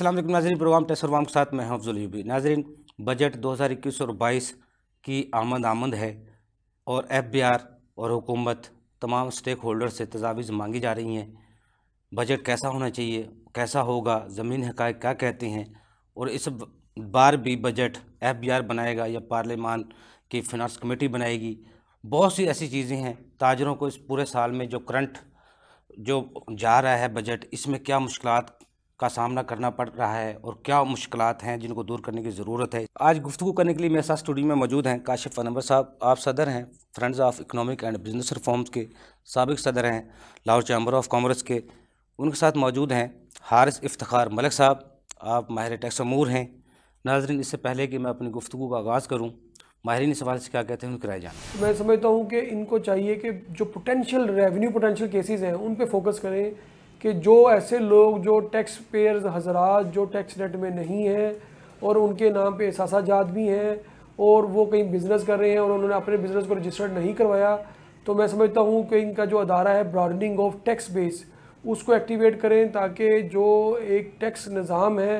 अस्सलाम नाजरन नाजरीन प्रोग्राम टेसरवाम के साथ मैं हूं अफजल यूबी नाजरीन बजट 2021 और 22 की आमद आमद है और एफबीआर और हुकूमत तमाम स्टेक होल्डर से तजावीज़ मांगी जा रही हैं बजट कैसा होना चाहिए कैसा होगा ज़मीन हक़ क्या कहते हैं और इस बार भी बजट एफबीआर बनाएगा या पार्लियामान की फिनंस कमेटी बनाएगी बहुत सी ऐसी चीज़ें हैं ताजरों को इस पूरे साल में जो करंट जो जा रहा है बजट इसमें क्या मुश्किल का सामना करना पड़ रहा है और क्या मुश्किल हैं जिनको दूर करने की ज़रूरत है आज गुफ्तु करने के लिए मेरे साथ स्टूडियो में मौजूद हैं काशिफ अनवर साहब आप सदर हैं friends of economic and business reforms के सबक सदर हैं लाहौर चैम्बर ऑफ कॉमर्स के उनके साथ मौजूद हैं हारिस इफ्तार मलिक साहब आप माहिर टैक्स अमूर हैं नाजरन इससे पहले कि मैं अपनी गुफ्तु का आगाज़ करूँ माहरीन सवाल से क्या कहते हैं उनकी राय जाए मैं समझता हूँ कि इनको चाहिए कि जो पोटेंशियल रेवेन्यू पोटेंशियल केसेस हैं उन पर फोकस करें कि जो ऐसे लोग जो टैक्स पेयर्स हजरात जो टैक्स नेट में नहीं हैं और उनके नाम पे एहसास जात भी हैं और वो कहीं बिज़नेस कर रहे हैं और उन्होंने अपने बिज़नेस को रजिस्टर्ड नहीं करवाया तो मैं समझता हूँ कि इनका जो अदारा है ब्रॉडनिंग ऑफ टैक्स बेस उसको एक्टिवेट करें ताकि जो एक टैक्स निज़ाम है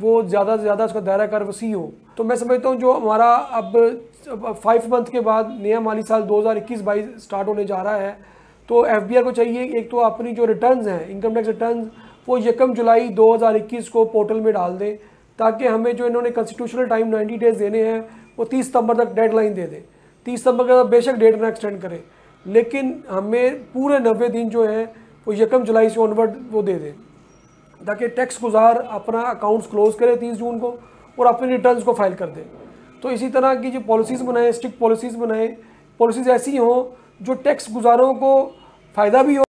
वो ज़्यादा से ज़्यादा उसका दायरा कार वसी हो तो मैं समझता हूँ जो हमारा अब फाइव मंथ के बाद नया माली साल दो हज़ार स्टार्ट होने जा रहा है तो एफ को चाहिए एक तो अपनी जो रिटर्न हैं इनकम टैक्स रिटर्न वो यकम जुलाई 2021 को पोर्टल में डाल दें ताकि हमें जो इन्होंने कॉन्स्टिट्यूशनल टाइम 90 डेज देने हैं वो 30 सितंबर तक डेडलाइन दे दें 30 सितंबर का बेशक डेट ना एक्सटेंड करें लेकिन हमें पूरे नब्बे दिन जो हैं वो यकम जुलाई से ऑनवर्ड वो दे दें ताकि टैक्स गुजार अपना अकाउंट्स क्लोज करें तीस जून को और अपने रिटर्न को फाइल कर दें तो इसी तरह की जो पॉलिसीज़ बनाएँ स्ट्रिक्ट पॉलिसीज़ बनाएँ पॉलिसीज़ ऐसी हों जो टैक्स गुजारों को फ़ायदा भी हो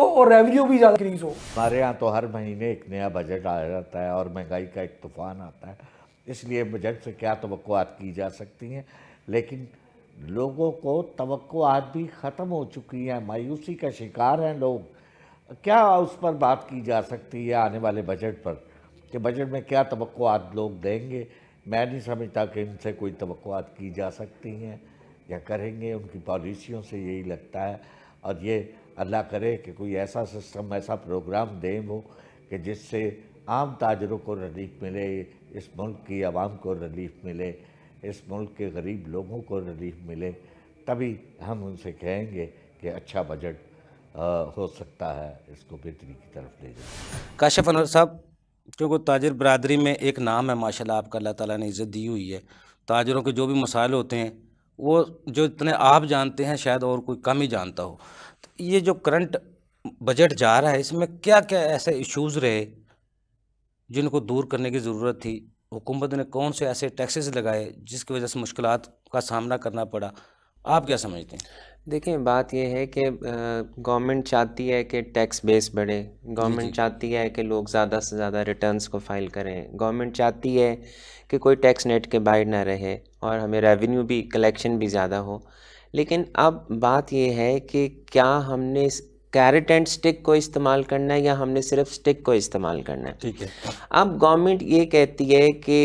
और रेवेन्यू भी ज़्यादा इंक्रीज हो हमारे यहाँ तो हर महीने एक नया बजट आ जाता है और महंगाई का एक तूफान आता है इसलिए बजट से क्या तो की जा सकती हैं लेकिन लोगों को तो भी ख़त्म हो चुकी हैं मायूसी का शिकार हैं लोग क्या उस पर बात की जा सकती है आने वाले बजट पर कि बजट में क्या तो लोग देंगे मैं नहीं समझता कि इनसे कोई तो की जा सकती हैं या करेंगे उनकी पॉलिसियों से यही लगता है और ये अल्लाह करे कि कोई ऐसा सिस्टम ऐसा प्रोग्राम दें वो कि जिससे आम ताजरों को रिलीफ मिले इस मुल्क की आवाम को रिलीफ मिले इस मुल्क के गरीब लोगों को रिलीफ मिले तभी हम उनसे कहेंगे कि अच्छा बजट हो सकता है इसको बेहतरी की तरफ ले जाए काशिफ अनवर साहब क्योंकि ताजर बरदरी में एक नाम है माशाल्लाह आपका अल्लाह ताला ने इज़्ज़त दी हुई है ताजरों के जो भी मसाइल होते हैं वो जो इतने आप जानते हैं शायद और कोई कम ही जानता हो तो ये जो करंट बजट जा रहा है इसमें क्या क्या ऐसे इश्यूज़ रहे जिनको दूर करने की ज़रूरत थी हुकूमत ने कौन से ऐसे टैक्सेस लगाए जिसकी वजह से मुश्किल का सामना करना पड़ा आप क्या समझते हैं देखिए बात यह है कि गवर्नमेंट चाहती है कि टैक्स बेस बढ़े गवर्नमेंट चाहती है कि लोग ज़्यादा से ज़्यादा रिटर्न्स को फाइल करें गवर्नमेंट चाहती है कि कोई टैक्स नेट के बाहर ना रहे और हमें रेवेन्यू भी कलेक्शन भी ज़्यादा हो लेकिन अब बात यह है कि क्या हमने कैरेट एंड स्टिक को इस्तेमाल करना है या हमने सिर्फ स्टिक को इस्तेमाल करना है ठीक है अब गवर्नमेंट ये कहती है कि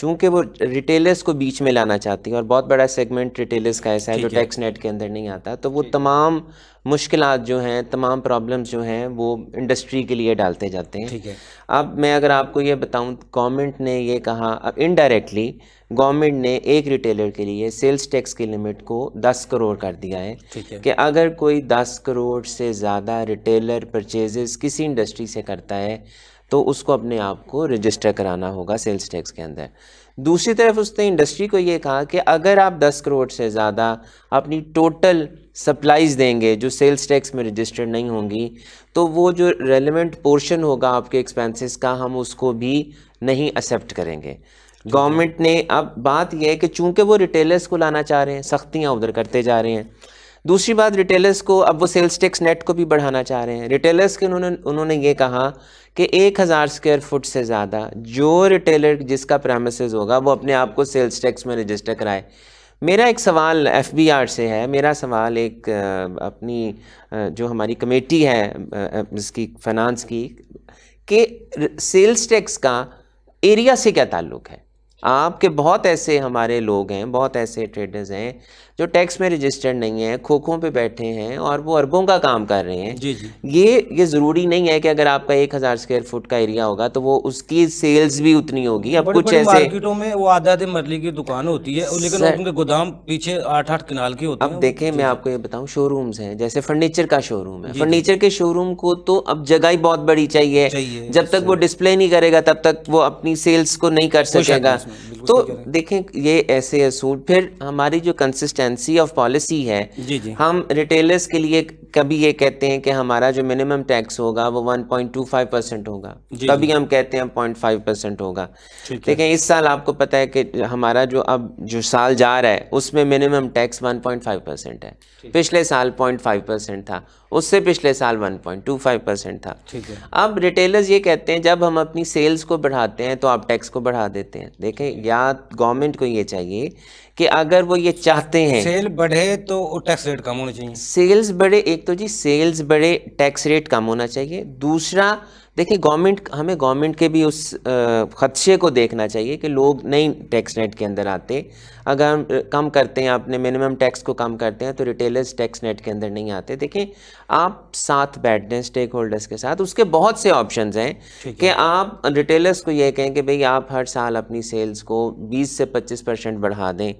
चूंकि वो रिटेलर्स को बीच में लाना चाहती है और बहुत बड़ा सेगमेंट रिटेलर्स का ऐसा है जो टैक्स नेट के अंदर नहीं आता तो वो तमाम मुश्किल जो हैं तमाम प्रॉब्लम्स जो हैं वो इंडस्ट्री के लिए डालते जाते हैं ठीक है अब मैं अगर आपको ये बताऊं गवर्नमेंट ने ये कहा अब इनडायरेक्टली गवर्नमेंट ने एक रिटेलर के लिए सेल्स टैक्स की लिमिट को 10 करोड़ कर दिया है, है। कि अगर कोई 10 करोड़ से ज़्यादा रिटेलर परचेजेस किसी इंडस्ट्री से करता है तो उसको अपने आप को रजिस्टर कराना होगा सेल्स टैक्स के अंदर दूसरी तरफ उसने इंडस्ट्री को ये कहा कि अगर आप 10 करोड़ से ज़्यादा अपनी टोटल सप्लाइज देंगे जो सेल्स टैक्स में रजिस्टर्ड नहीं होंगी तो वो जो रेलिवेंट पोर्शन होगा आपके एक्सपेंसेस का हम उसको भी नहीं एक्सेप्ट करेंगे गवर्नमेंट ने अब बात यह है कि चूंकि वो रिटेलर्स को लाना चाह रहे हैं सख्तियाँ उधर करते जा रहे हैं दूसरी बात रिटेलर्स को अब वो सेल्स टैक्स नेट को भी बढ़ाना चाह रहे हैं रिटेलर्स के उन्होंने उन्होंने ये कहा कि एक हज़ार स्क्वेयर फुट से ज़्यादा जो रिटेलर जिसका प्रामिस होगा वो अपने आप को सेल्स टैक्स में रजिस्टर कराए मेरा एक सवाल एफ से है मेरा सवाल एक अपनी जो हमारी कमेटी है इसकी फाइनानस की कि सेल्स टैक्स का एरिया से क्या ताल्लुक़ है आपके बहुत ऐसे हमारे लोग हैं बहुत ऐसे ट्रेडर्स हैं जो टैक्स में रजिस्टर्ड नहीं है खोखों पे बैठे हैं और वो अरबों का काम कर रहे हैं जी जी ये ये ज़रूरी नहीं है कि अगर आपका एक हज़ार स्क्वायर फुट का एरिया होगा तो वो उसकी सेल्स भी उतनी होगी अब कुछ ऐसे मार्केटों में वो आधा आधे मरली की दुकान होती है लेकिन उनके गोदाम पीछे आठ आठ किनाल की होती अब देखें मैं आपको ये बताऊँ शोरूम्स हैं जैसे फर्नीचर का शोरूम है फर्नीचर के शोरूम को तो अब जगह ही बहुत बड़ी चाहिए जब तक वो डिस्प्ले नहीं करेगा तब तक वो अपनी सेल्स को नहीं कर सकेगा तो देखें ये ऐसे असूल फिर हमारी जो कंसिस्टेंट कंसिस्टेंसी ऑफ पॉलिसी है जी जी हम रिटेलर्स के लिए कभी ये कहते हैं कि हमारा जो मिनिमम टैक्स होगा वो 1.25 परसेंट होगा कभी हम कहते हैं 0.5 परसेंट होगा लेकिन इस साल आपको पता है कि हमारा जो अब जो साल जा रहा है उसमें मिनिमम टैक्स 1.5 परसेंट है पिछले साल 0.5 परसेंट था उससे पिछले साल 1.25 परसेंट था ठीक है अब रिटेलर्स ये कहते हैं जब हम अपनी सेल्स को बढ़ाते हैं तो आप टैक्स को बढ़ा देते हैं देखें या गवर्नमेंट को ये चाहिए कि अगर वो ये चाहते हैं सेल बढ़े तो टैक्स रेट कम होना चाहिए सेल्स बढ़े एक तो जी सेल्स बढ़े टैक्स रेट कम होना चाहिए दूसरा देखिए गवर्नमेंट हमें गवर्नमेंट के भी उस खदशे को देखना चाहिए कि लोग नहीं टैक्स नेट के अंदर आते अगर हम कम करते हैं अपने मिनिमम टैक्स को कम करते हैं तो रिटेलर्स टैक्स नेट के अंदर नहीं आते देखें आप साथ बैठ दें स्टेक होल्डर्स के साथ उसके बहुत से ऑप्शन हैं कि आप रिटेलर्स को ये कहें कि भाई आप हर साल अपनी सेल्स को बीस से पच्चीस परसेंट बढ़ा दें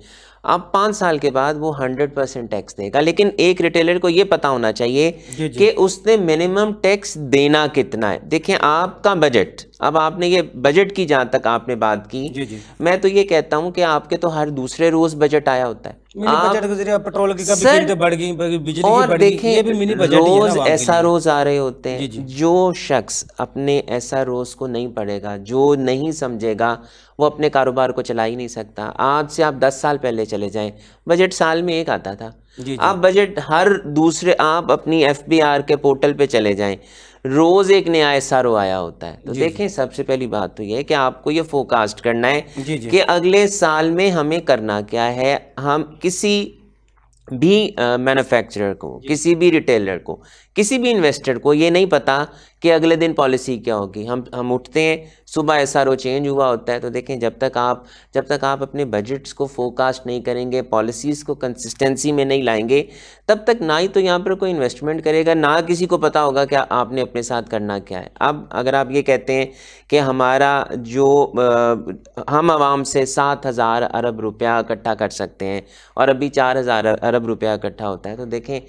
आप पाँच साल के बाद वो हंड्रेड परसेंट टैक्स देगा लेकिन एक रिटेलर को ये पता होना चाहिए कि उसने मिनिमम टैक्स देना कितना है देखें आपका बजट अब आपने ये बजट की जहाँ तक आपने बात की जी जी। मैं तो ये कहता हूँ कि आपके तो हर दूसरे रोज़ बजट आया होता है रोज आ रहे होते जो शख्स अपने ऐसा रोज को नहीं पढ़ेगा जो नहीं समझेगा वो अपने कारोबार को चला ही नहीं सकता आज से आप दस साल पहले चले जाए बजट साल में एक आता था आप बजट हर दूसरे आप अपनी एफ बी आर के पोर्टल पे चले जाएं रोज़ एक नया एस आया होता है तो देखें सबसे पहली बात तो ये है कि आपको ये फोकास्ट करना है जी जी। कि अगले साल में हमें करना क्या है हम किसी भी मैन्युफैक्चरर को किसी भी रिटेलर को किसी भी इन्वेस्टर को ये नहीं पता कि अगले दिन पॉलिसी क्या होगी हम हम उठते हैं सुबह एस चेंज हुआ होता है तो देखें जब तक आप जब तक आप अपने बजट्स को फोकास्ट नहीं करेंगे पॉलिसीज़ को कंसिस्टेंसी में नहीं लाएंगे तब तक ना ही तो यहाँ पर कोई इन्वेस्टमेंट करेगा ना किसी को पता होगा कि आपने अपने साथ करना क्या है अब अगर आप ये कहते हैं कि हमारा जो आ, हम आवाम से सात हज़ार अरब रुपया इकट्ठा कर सकते हैं और अभी चार हज़ार अरब रुपया इकट्ठा होता है तो देखें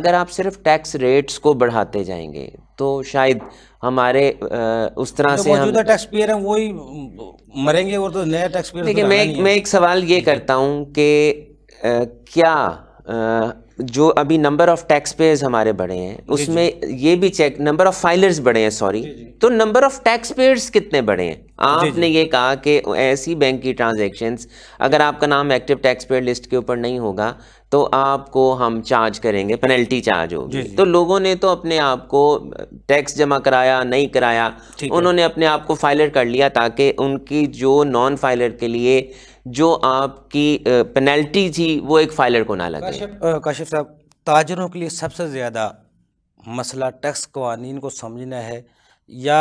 अगर आप सिर्फ टैक्स रेट्स को बढ़ाते जाएंगे तो शायद हमारे उस तरह से मौजूदा टैक्स पेयर हैं वही मरेंगे और तो नया टैक्स पेयर तो देखिए मैं मैं एक सवाल ये करता हूँ कि क्या जो अभी नंबर ऑफ टैक्स पेयर्स हमारे बढ़े हैं उसमें ये भी चेक नंबर ऑफ फाइलर्स बढ़े हैं सॉरी तो नंबर ऑफ टैक्स पेयर्स कितने बढ़े हैं आपने ये कहा कि ऐसी बैंक की ट्रांजैक्शंस अगर आपका नाम एक्टिव टैक्स पेयर लिस्ट के ऊपर नहीं होगा तो आपको हम चार्ज करेंगे पेनल्टी चार्ज होगी तो लोगों ने तो अपने आप को टैक्स जमा कराया नहीं कराया उन्होंने अपने आप को फाइलर कर लिया ताकि उनकी जो नॉन फाइलर के लिए जो आपकी पेनल्टी थी वो एक फाइलर को ना लगे काशिफ साहब ताजरों के लिए सबसे ज़्यादा मसला टैक्स कवानीन को समझना है या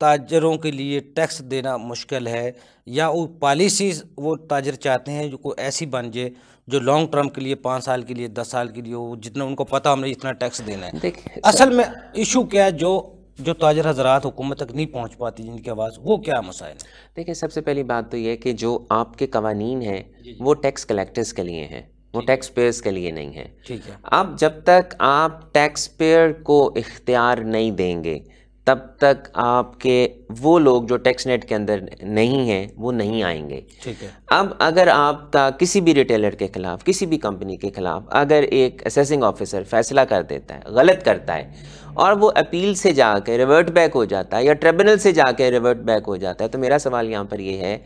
ताजरों के लिए टैक्स देना मुश्किल है या वो पॉलिसीज़ वो ताजर चाहते हैं जो कोई ऐसी बन जाए जो लॉन्ग टर्म के लिए पाँच साल के लिए दस साल के लिए वो जितना उनको पता हमने इतना टैक्स देना है असल में इशू क्या है जो जो ताजर हजरात हुकूमत तक नहीं पहुँच पाती जिनकी आवाज़ वो क्या मसाइल देखिए सबसे पहली बात तो ये कि जो आपके कवानीन हैं वो टैक्स कलेक्टर्स के लिए हैं वो टैक्स पेयर्स के लिए नहीं है ठीक है आप जब तक आप टैक्स पेयर को इख्तियार नहीं देंगे तब तक आपके वो लोग जो टैक्स नेट के अंदर नहीं हैं वो नहीं आएंगे ठीक है अब अगर आप का किसी भी रिटेलर के खिलाफ किसी भी कंपनी के खिलाफ अगर एक असेसिंग ऑफिसर फैसला कर देता है गलत करता है और वो अपील से जाके रिवर्ट बैक हो जाता है या ट्रिब्यूनल से जाके रिवर्ट बैक हो जाता है तो मेरा सवाल यहाँ पर ये है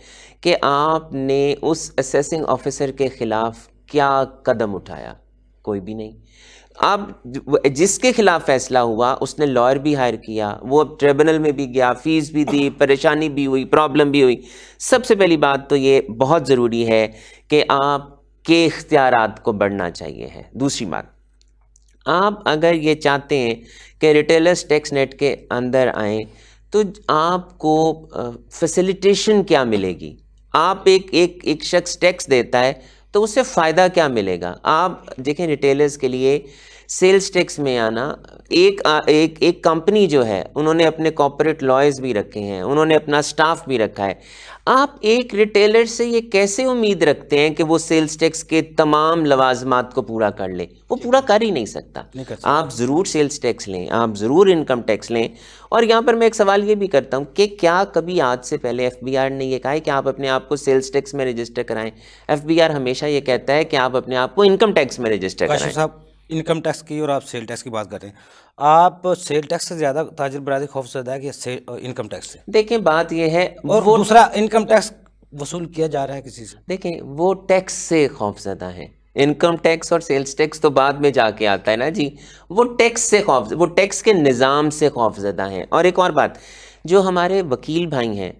कि आपने उस असेसिंग ऑफिसर के ख़िलाफ़ क्या कदम उठाया कोई भी नहीं अब जिसके खिलाफ फैसला हुआ उसने लॉयर भी हायर किया वो अब ट्रिब्यूनल में भी गया फीस भी दी परेशानी भी हुई प्रॉब्लम भी हुई सबसे पहली बात तो ये बहुत ज़रूरी है कि आपके इख्तियार को बढ़ना चाहिए है दूसरी बात आप अगर ये चाहते हैं कि रिटेलर्स टैक्स नेट के अंदर आएँ तो आपको फैसिलिटेशन क्या मिलेगी आप एक एक एक शख्स टैक्स देता है तो उससे फ़ायदा क्या मिलेगा आप देखें रिटेलर्स के लिए सेल्स टैक्स में आना एक एक एक कंपनी जो है उन्होंने अपने कॉपोरेट लॉयर्स भी रखे हैं उन्होंने अपना स्टाफ भी रखा है आप एक रिटेलर से ये कैसे उम्मीद रखते हैं कि वो सेल्स टैक्स के तमाम लवाजमात को पूरा कर ले वो पूरा कर ही नहीं सकता, नहीं सकता। आप ज़रूर सेल्स टैक्स लें आप ज़रूर इनकम टैक्स लें और यहाँ पर मैं एक सवाल ये भी करता हूँ कि क्या कभी आज से पहले एफ ने ये कहा है कि आप अपने आप को सेल्स टैक्स में रजिस्टर कराएं एफ हमेशा ये कहता है कि आप अपने आप को इनकम टैक्स में रजिस्टर कराएं इनकम टैक्स की और आप सेल टैक्स की बात करें आप सेल टैक्स से ज़्यादा ताजर बरादरी खौफ ज़्यादा है कि इनकम टैक्स से देखिए बात यह है और वो दूसरा इनकम टैक्स वसूल किया जा रहा है किसी से देखें वो टैक्स से खौफ ज्यादा है इनकम टैक्स और सेल्स टैक्स तो बाद में जाके आता है ना जी वो टैक्स से खौफ वो टैक्स के निज़ाम से खौफ ज्यादा है और एक और बात जो हमारे वकील भाई हैं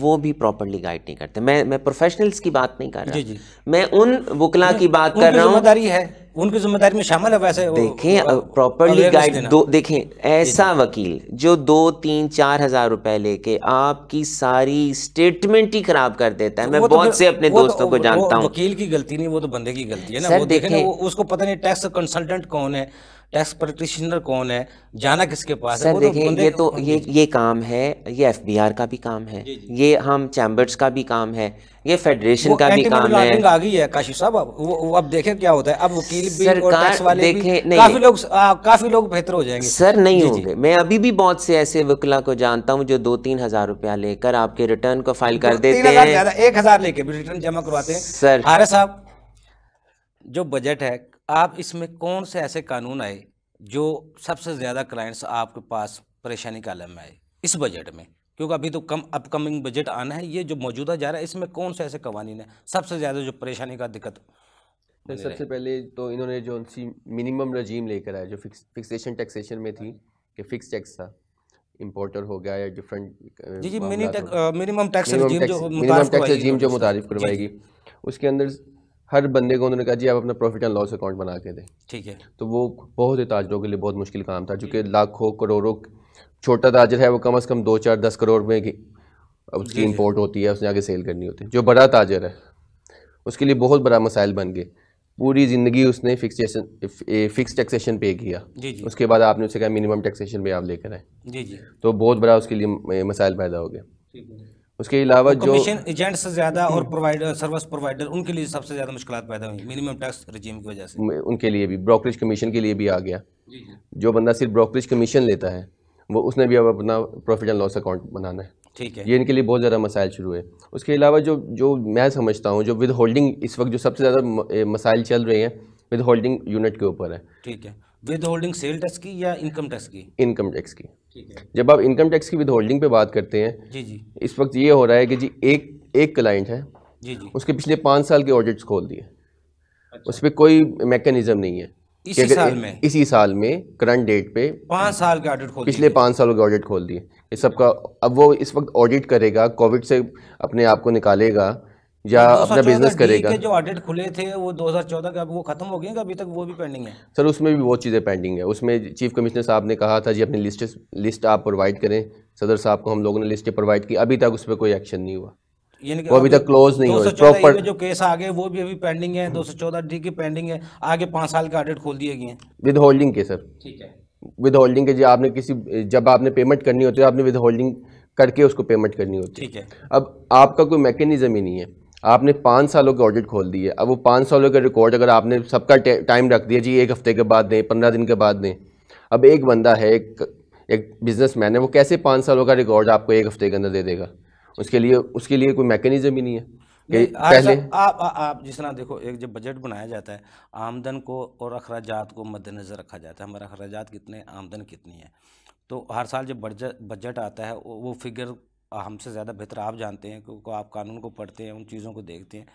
वो भी प्रॉपरली गाइड नहीं करते मैं मैं प्रोफेशनल्स की बात नहीं कर रहा जी जी। मैं उन वकला की बात कर रहा हूँ है उनकी जिम्मेदारी में शामिल है वैसे देखें प्रॉपरली गाइड दो देखें ऐसा वकील जो दो तीन चार हजार रुपए लेके आपकी सारी स्टेटमेंट ही खराब कर देता है तो मैं तो बहुत से अपने तो दोस्तों तो, को जानता हूँ वकील की गलती नहीं वो तो बंदे की गलती है ना वो देखें उसको पता नहीं टैक्स कंसल्टेंट कौन है टैक्स प्रैक्टिशनर कौन है जाना किसके पास सर है तो देखिए तो ये तो ये ये काम है ये एफबीआर का भी काम है जी जी। ये हम चैम्बर्स का भी काम है ये फेडरेशन का भी काम है आ गई है काशी साहब अब वो, वो अब देखें क्या होता है अब वकील भी और टैक्स वाले भी काफी लोग आ, काफी लोग बेहतर हो जाएंगे सर नहीं होंगे मैं अभी भी बहुत से ऐसे वकला को जानता हूँ जो दो तीन हजार रुपया लेकर आपके रिटर्न को फाइल कर देते हैं एक हजार लेके रिटर्न जमा करवाते हैं सर हारे साहब जो बजट है आप इसमें कौन से ऐसे कानून आए जो सबसे ज़्यादा क्लाइंट्स आपके पास परेशानी का आलम में आए इस बजट में क्योंकि अभी तो कम अपकमिंग बजट आना है ये जो मौजूदा जा रहा है इसमें कौन से ऐसे कवानीन है सबसे ज़्यादा जो परेशानी का दिक्कत तो सबसे पहले तो इन्होंने जो सी मिनिमम रजीम लेकर आया जो फिक्स फिक्सेशन टैक्सेशन में थी कि फिक्स टैक्स था इम्पोर्टर हो गया या डिफरेंट जी जी मिनिमम टैक्स तो- जो मुतारिफ करवाएगी उसके अंदर हर बंदे को उन्होंने कहा जी आप अपना प्रॉफिट एंड लॉस अकाउंट बना के दें ठीक है तो वो बहुत ही ताजरों के लिए बहुत मुश्किल काम था चूँकि लाखों करोड़ों छोटा ताजर है वो कम अज़ कम दो चार दस करोड़ में उसकी इम्पोर्ट होती है उसने आगे सेल करनी होती है जो बड़ा ताजर है उसके लिए बहुत बड़ा मसाइल बन गए पूरी ज़िंदगी उसने फिक्सेशन फिक्स टैक्सेशन पे किया जी जी। उसके बाद आपने उसे कहा मिनिमम टैक्सेशन पे आप लेकर आए जी जी तो बहुत बड़ा उसके लिए मसाइल पैदा हो गया उसके अलावा जो एजेंट से ज़्यादा और प्रोवाइडर सर्विस प्रोवाइडर उनके लिए सबसे ज़्यादा मुश्किल पैदा हुई मिनिमम टैक्स रजीम की वजह से उनके लिए भी ब्रोकरेज कमीशन के लिए भी आ गया जो बंदा सिर्फ ब्रोकरेज कमीशन लेता है वो उसने भी अब अपना प्रॉफिट एंड लॉस अकाउंट बनाना है ठीक है ये इनके लिए बहुत ज़्यादा मसाइल शुरू है उसके अलावा जो जो मैं समझता हूँ जो विद होल्डिंग इस वक्त जो सबसे ज़्यादा मसाइल चल रहे हैं विद होल्डिंग यूनिट के ऊपर है ठीक है विद होल्डिंग सेल टैक्स की या इनकम टैक्स की इनकम टैक्स की ठीक है जब आप इनकम टैक्स की विद होल्डिंग पे बात करते हैं जी जी इस वक्त ये हो रहा है कि जी एक एक क्लाइंट है जी जी उसके पिछले पाँच साल के ऑडिट्स खोल दिए अच्छा। उस पर कोई मैकेनिज्म नहीं है इसी साल में इसी साल में करंट डेट पे पाँच साल के ऑडिट खोल पिछले पाँच सालों के ऑडिट खोल दिए सबका अब वो इस वक्त ऑडिट करेगा कोविड से अपने आप को निकालेगा या अपना बिजनेस करेगा के जो ऑडिट खुले थे वो 2014 के अब वो खत्म हो गए हैं अभी तक वो भी पेंडिंग है सर उसमें भी बहुत चीज़ें पेंडिंग है उसमें चीफ कमिश्नर साहब ने कहा था जी अपनी लिस्ट लिस्ट आप प्रोवाइड करें सदर साहब को हम लोगों ने लिस्ट प्रोवाइड की अभी तक उस पर कोई एक्शन नहीं हुआ वो अभी तक क्लोज नहीं हुआ प्रॉपर जो केस आ गए वो भी अभी पेंडिंग है 214 डी की पेंडिंग है आगे पाँच साल के ऑडिट खोल दिए गए हैं विद होल्डिंग के सर ठीक है विद होल्डिंग के जी आपने किसी जब आपने पेमेंट करनी होती है आपने विद होल्डिंग करके उसको पेमेंट करनी होती है ठीक है अब आपका कोई मैकेनिज्म ही नहीं है आपने पाँच सालों के ऑडिट खोल दिए अब वो पाँच सालों का रिकॉर्ड अगर आपने सबका टाइम रख दिया जी एक हफ्ते के बाद दें पंद्रह दिन के बाद दें अब एक बंदा है एक एक बिजनेसमैन है वो कैसे पाँच सालों का रिकॉर्ड आपको एक हफ्ते के अंदर दे देगा उसके लिए उसके लिए कोई मैकेनिज्म ही नहीं है पहले आप आ, आप जिस तरह देखो एक जब बजट बनाया जाता है आमदन को और अखराज को मद्देनज़र रखा जाता है हमारा अखराज कितने आमदन कितनी है तो हर साल जब बजट बजट आता है वो फिगर हमसे ज़्यादा बेहतर आप जानते हैं क्योंकि आप कानून को पढ़ते हैं उन चीज़ों को देखते हैं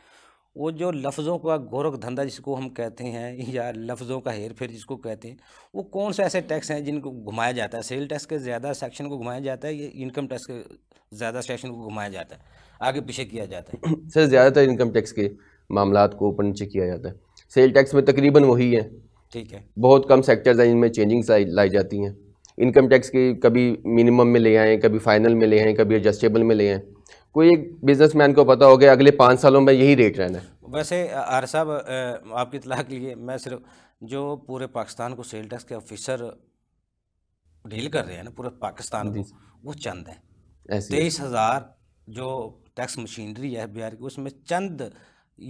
वो जो लफ्ज़ों का गोरख धंधा जिसको हम कहते हैं या लफ्ज़ों का हेर फेर जिसको कहते हैं वो कौन से ऐसे टैक्स हैं जिनको घुमाया जाता है सेल टैक्स के ज़्यादा सेक्शन को घुमाया जाता है या इनकम टैक्स के ज़्यादा सेक्शन को घुमाया जाता है आगे पीछे किया जाता है सर ज़्यादातर इनकम टैक्स के मामला को ऊपर नीचे किया जाता है सेल टैक्स में तकरीबन वही है ठीक है बहुत कम सेक्टर्स हैं इनमें चेंजिंग्स लाई जाती हैं इनकम टैक्स की कभी मिनिमम में ले आएँ कभी फाइनल में ले आएँ कभी एडजस्टेबल में ले आएँ कोई एक बिजनेसमैन को पता हो गया अगले पाँच सालों में यही रेट रहना है वैसे आर साहब आपकी इतलाह के लिए मैं सिर्फ जो पूरे पाकिस्तान को सेल टैक्स के ऑफिसर डील कर रहे हैं ना पूरे पाकिस्तान को वो चंद है तेईस हज़ार जो टैक्स मशीनरी है बिहार की उसमें चंद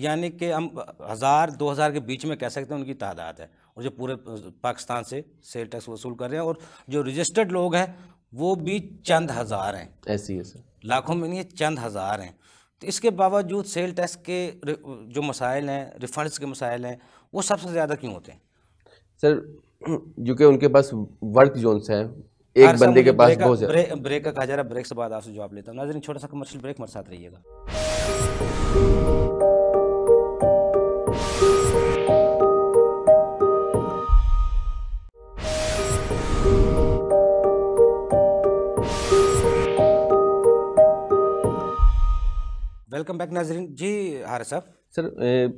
यानी कि हम हज़ार दो हज़ार के बीच में कह सकते हैं उनकी तादाद है और जो पूरे पाकिस्तान से सेल टैक्स वसूल कर रहे हैं और जो रजिस्टर्ड लोग हैं वो भी चंद हज़ार हैं ऐसी है सर लाखों में नहीं है चंद हज़ार हैं तो इसके बावजूद सेल टैक्स के जो मसाइल हैं रिफंड्स के मसाइल हैं वो सबसे ज़्यादा क्यों होते हैं सर क्योंकि उनके पास वर्क जोन्स हैं एक बंदे के पास बहुत ब्रेक, ब्रेक का कहा जा रहा है ब्रेक से बाद आपसे जवाब लेता हूँ नाजरीन छोटा सा कमर्शियल ब्रेक मेरे साथ रहिएगा वेलकम बैक नाजरीन जी हार साहब सर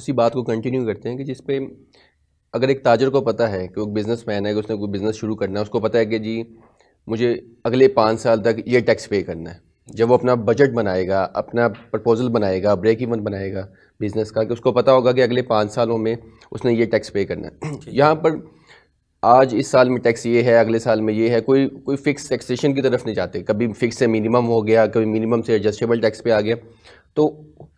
उसी बात को कंटिन्यू करते हैं कि जिस पे अगर एक ताजर को पता है कि वो बिज़नेस मैन है कि उसने कोई बिज़नेस शुरू करना है उसको पता है कि जी मुझे अगले पाँच साल तक ये टैक्स पे करना है जब वो अपना बजट बनाएगा अपना प्रपोजल बनाएगा ब्रेक इवन बनाएगा बिज़नेस का कि उसको पता होगा कि अगले पाँच सालों में उसने ये टैक्स पे करना है यहाँ पर आज इस साल में टैक्स ये है अगले साल में ये है कोई कोई फिक्स टैक्सेशन की तरफ नहीं जाते कभी फिक्स से मिनिमम हो गया कभी मिनिमम से एडजस्टेबल टैक्स पे आ गया तो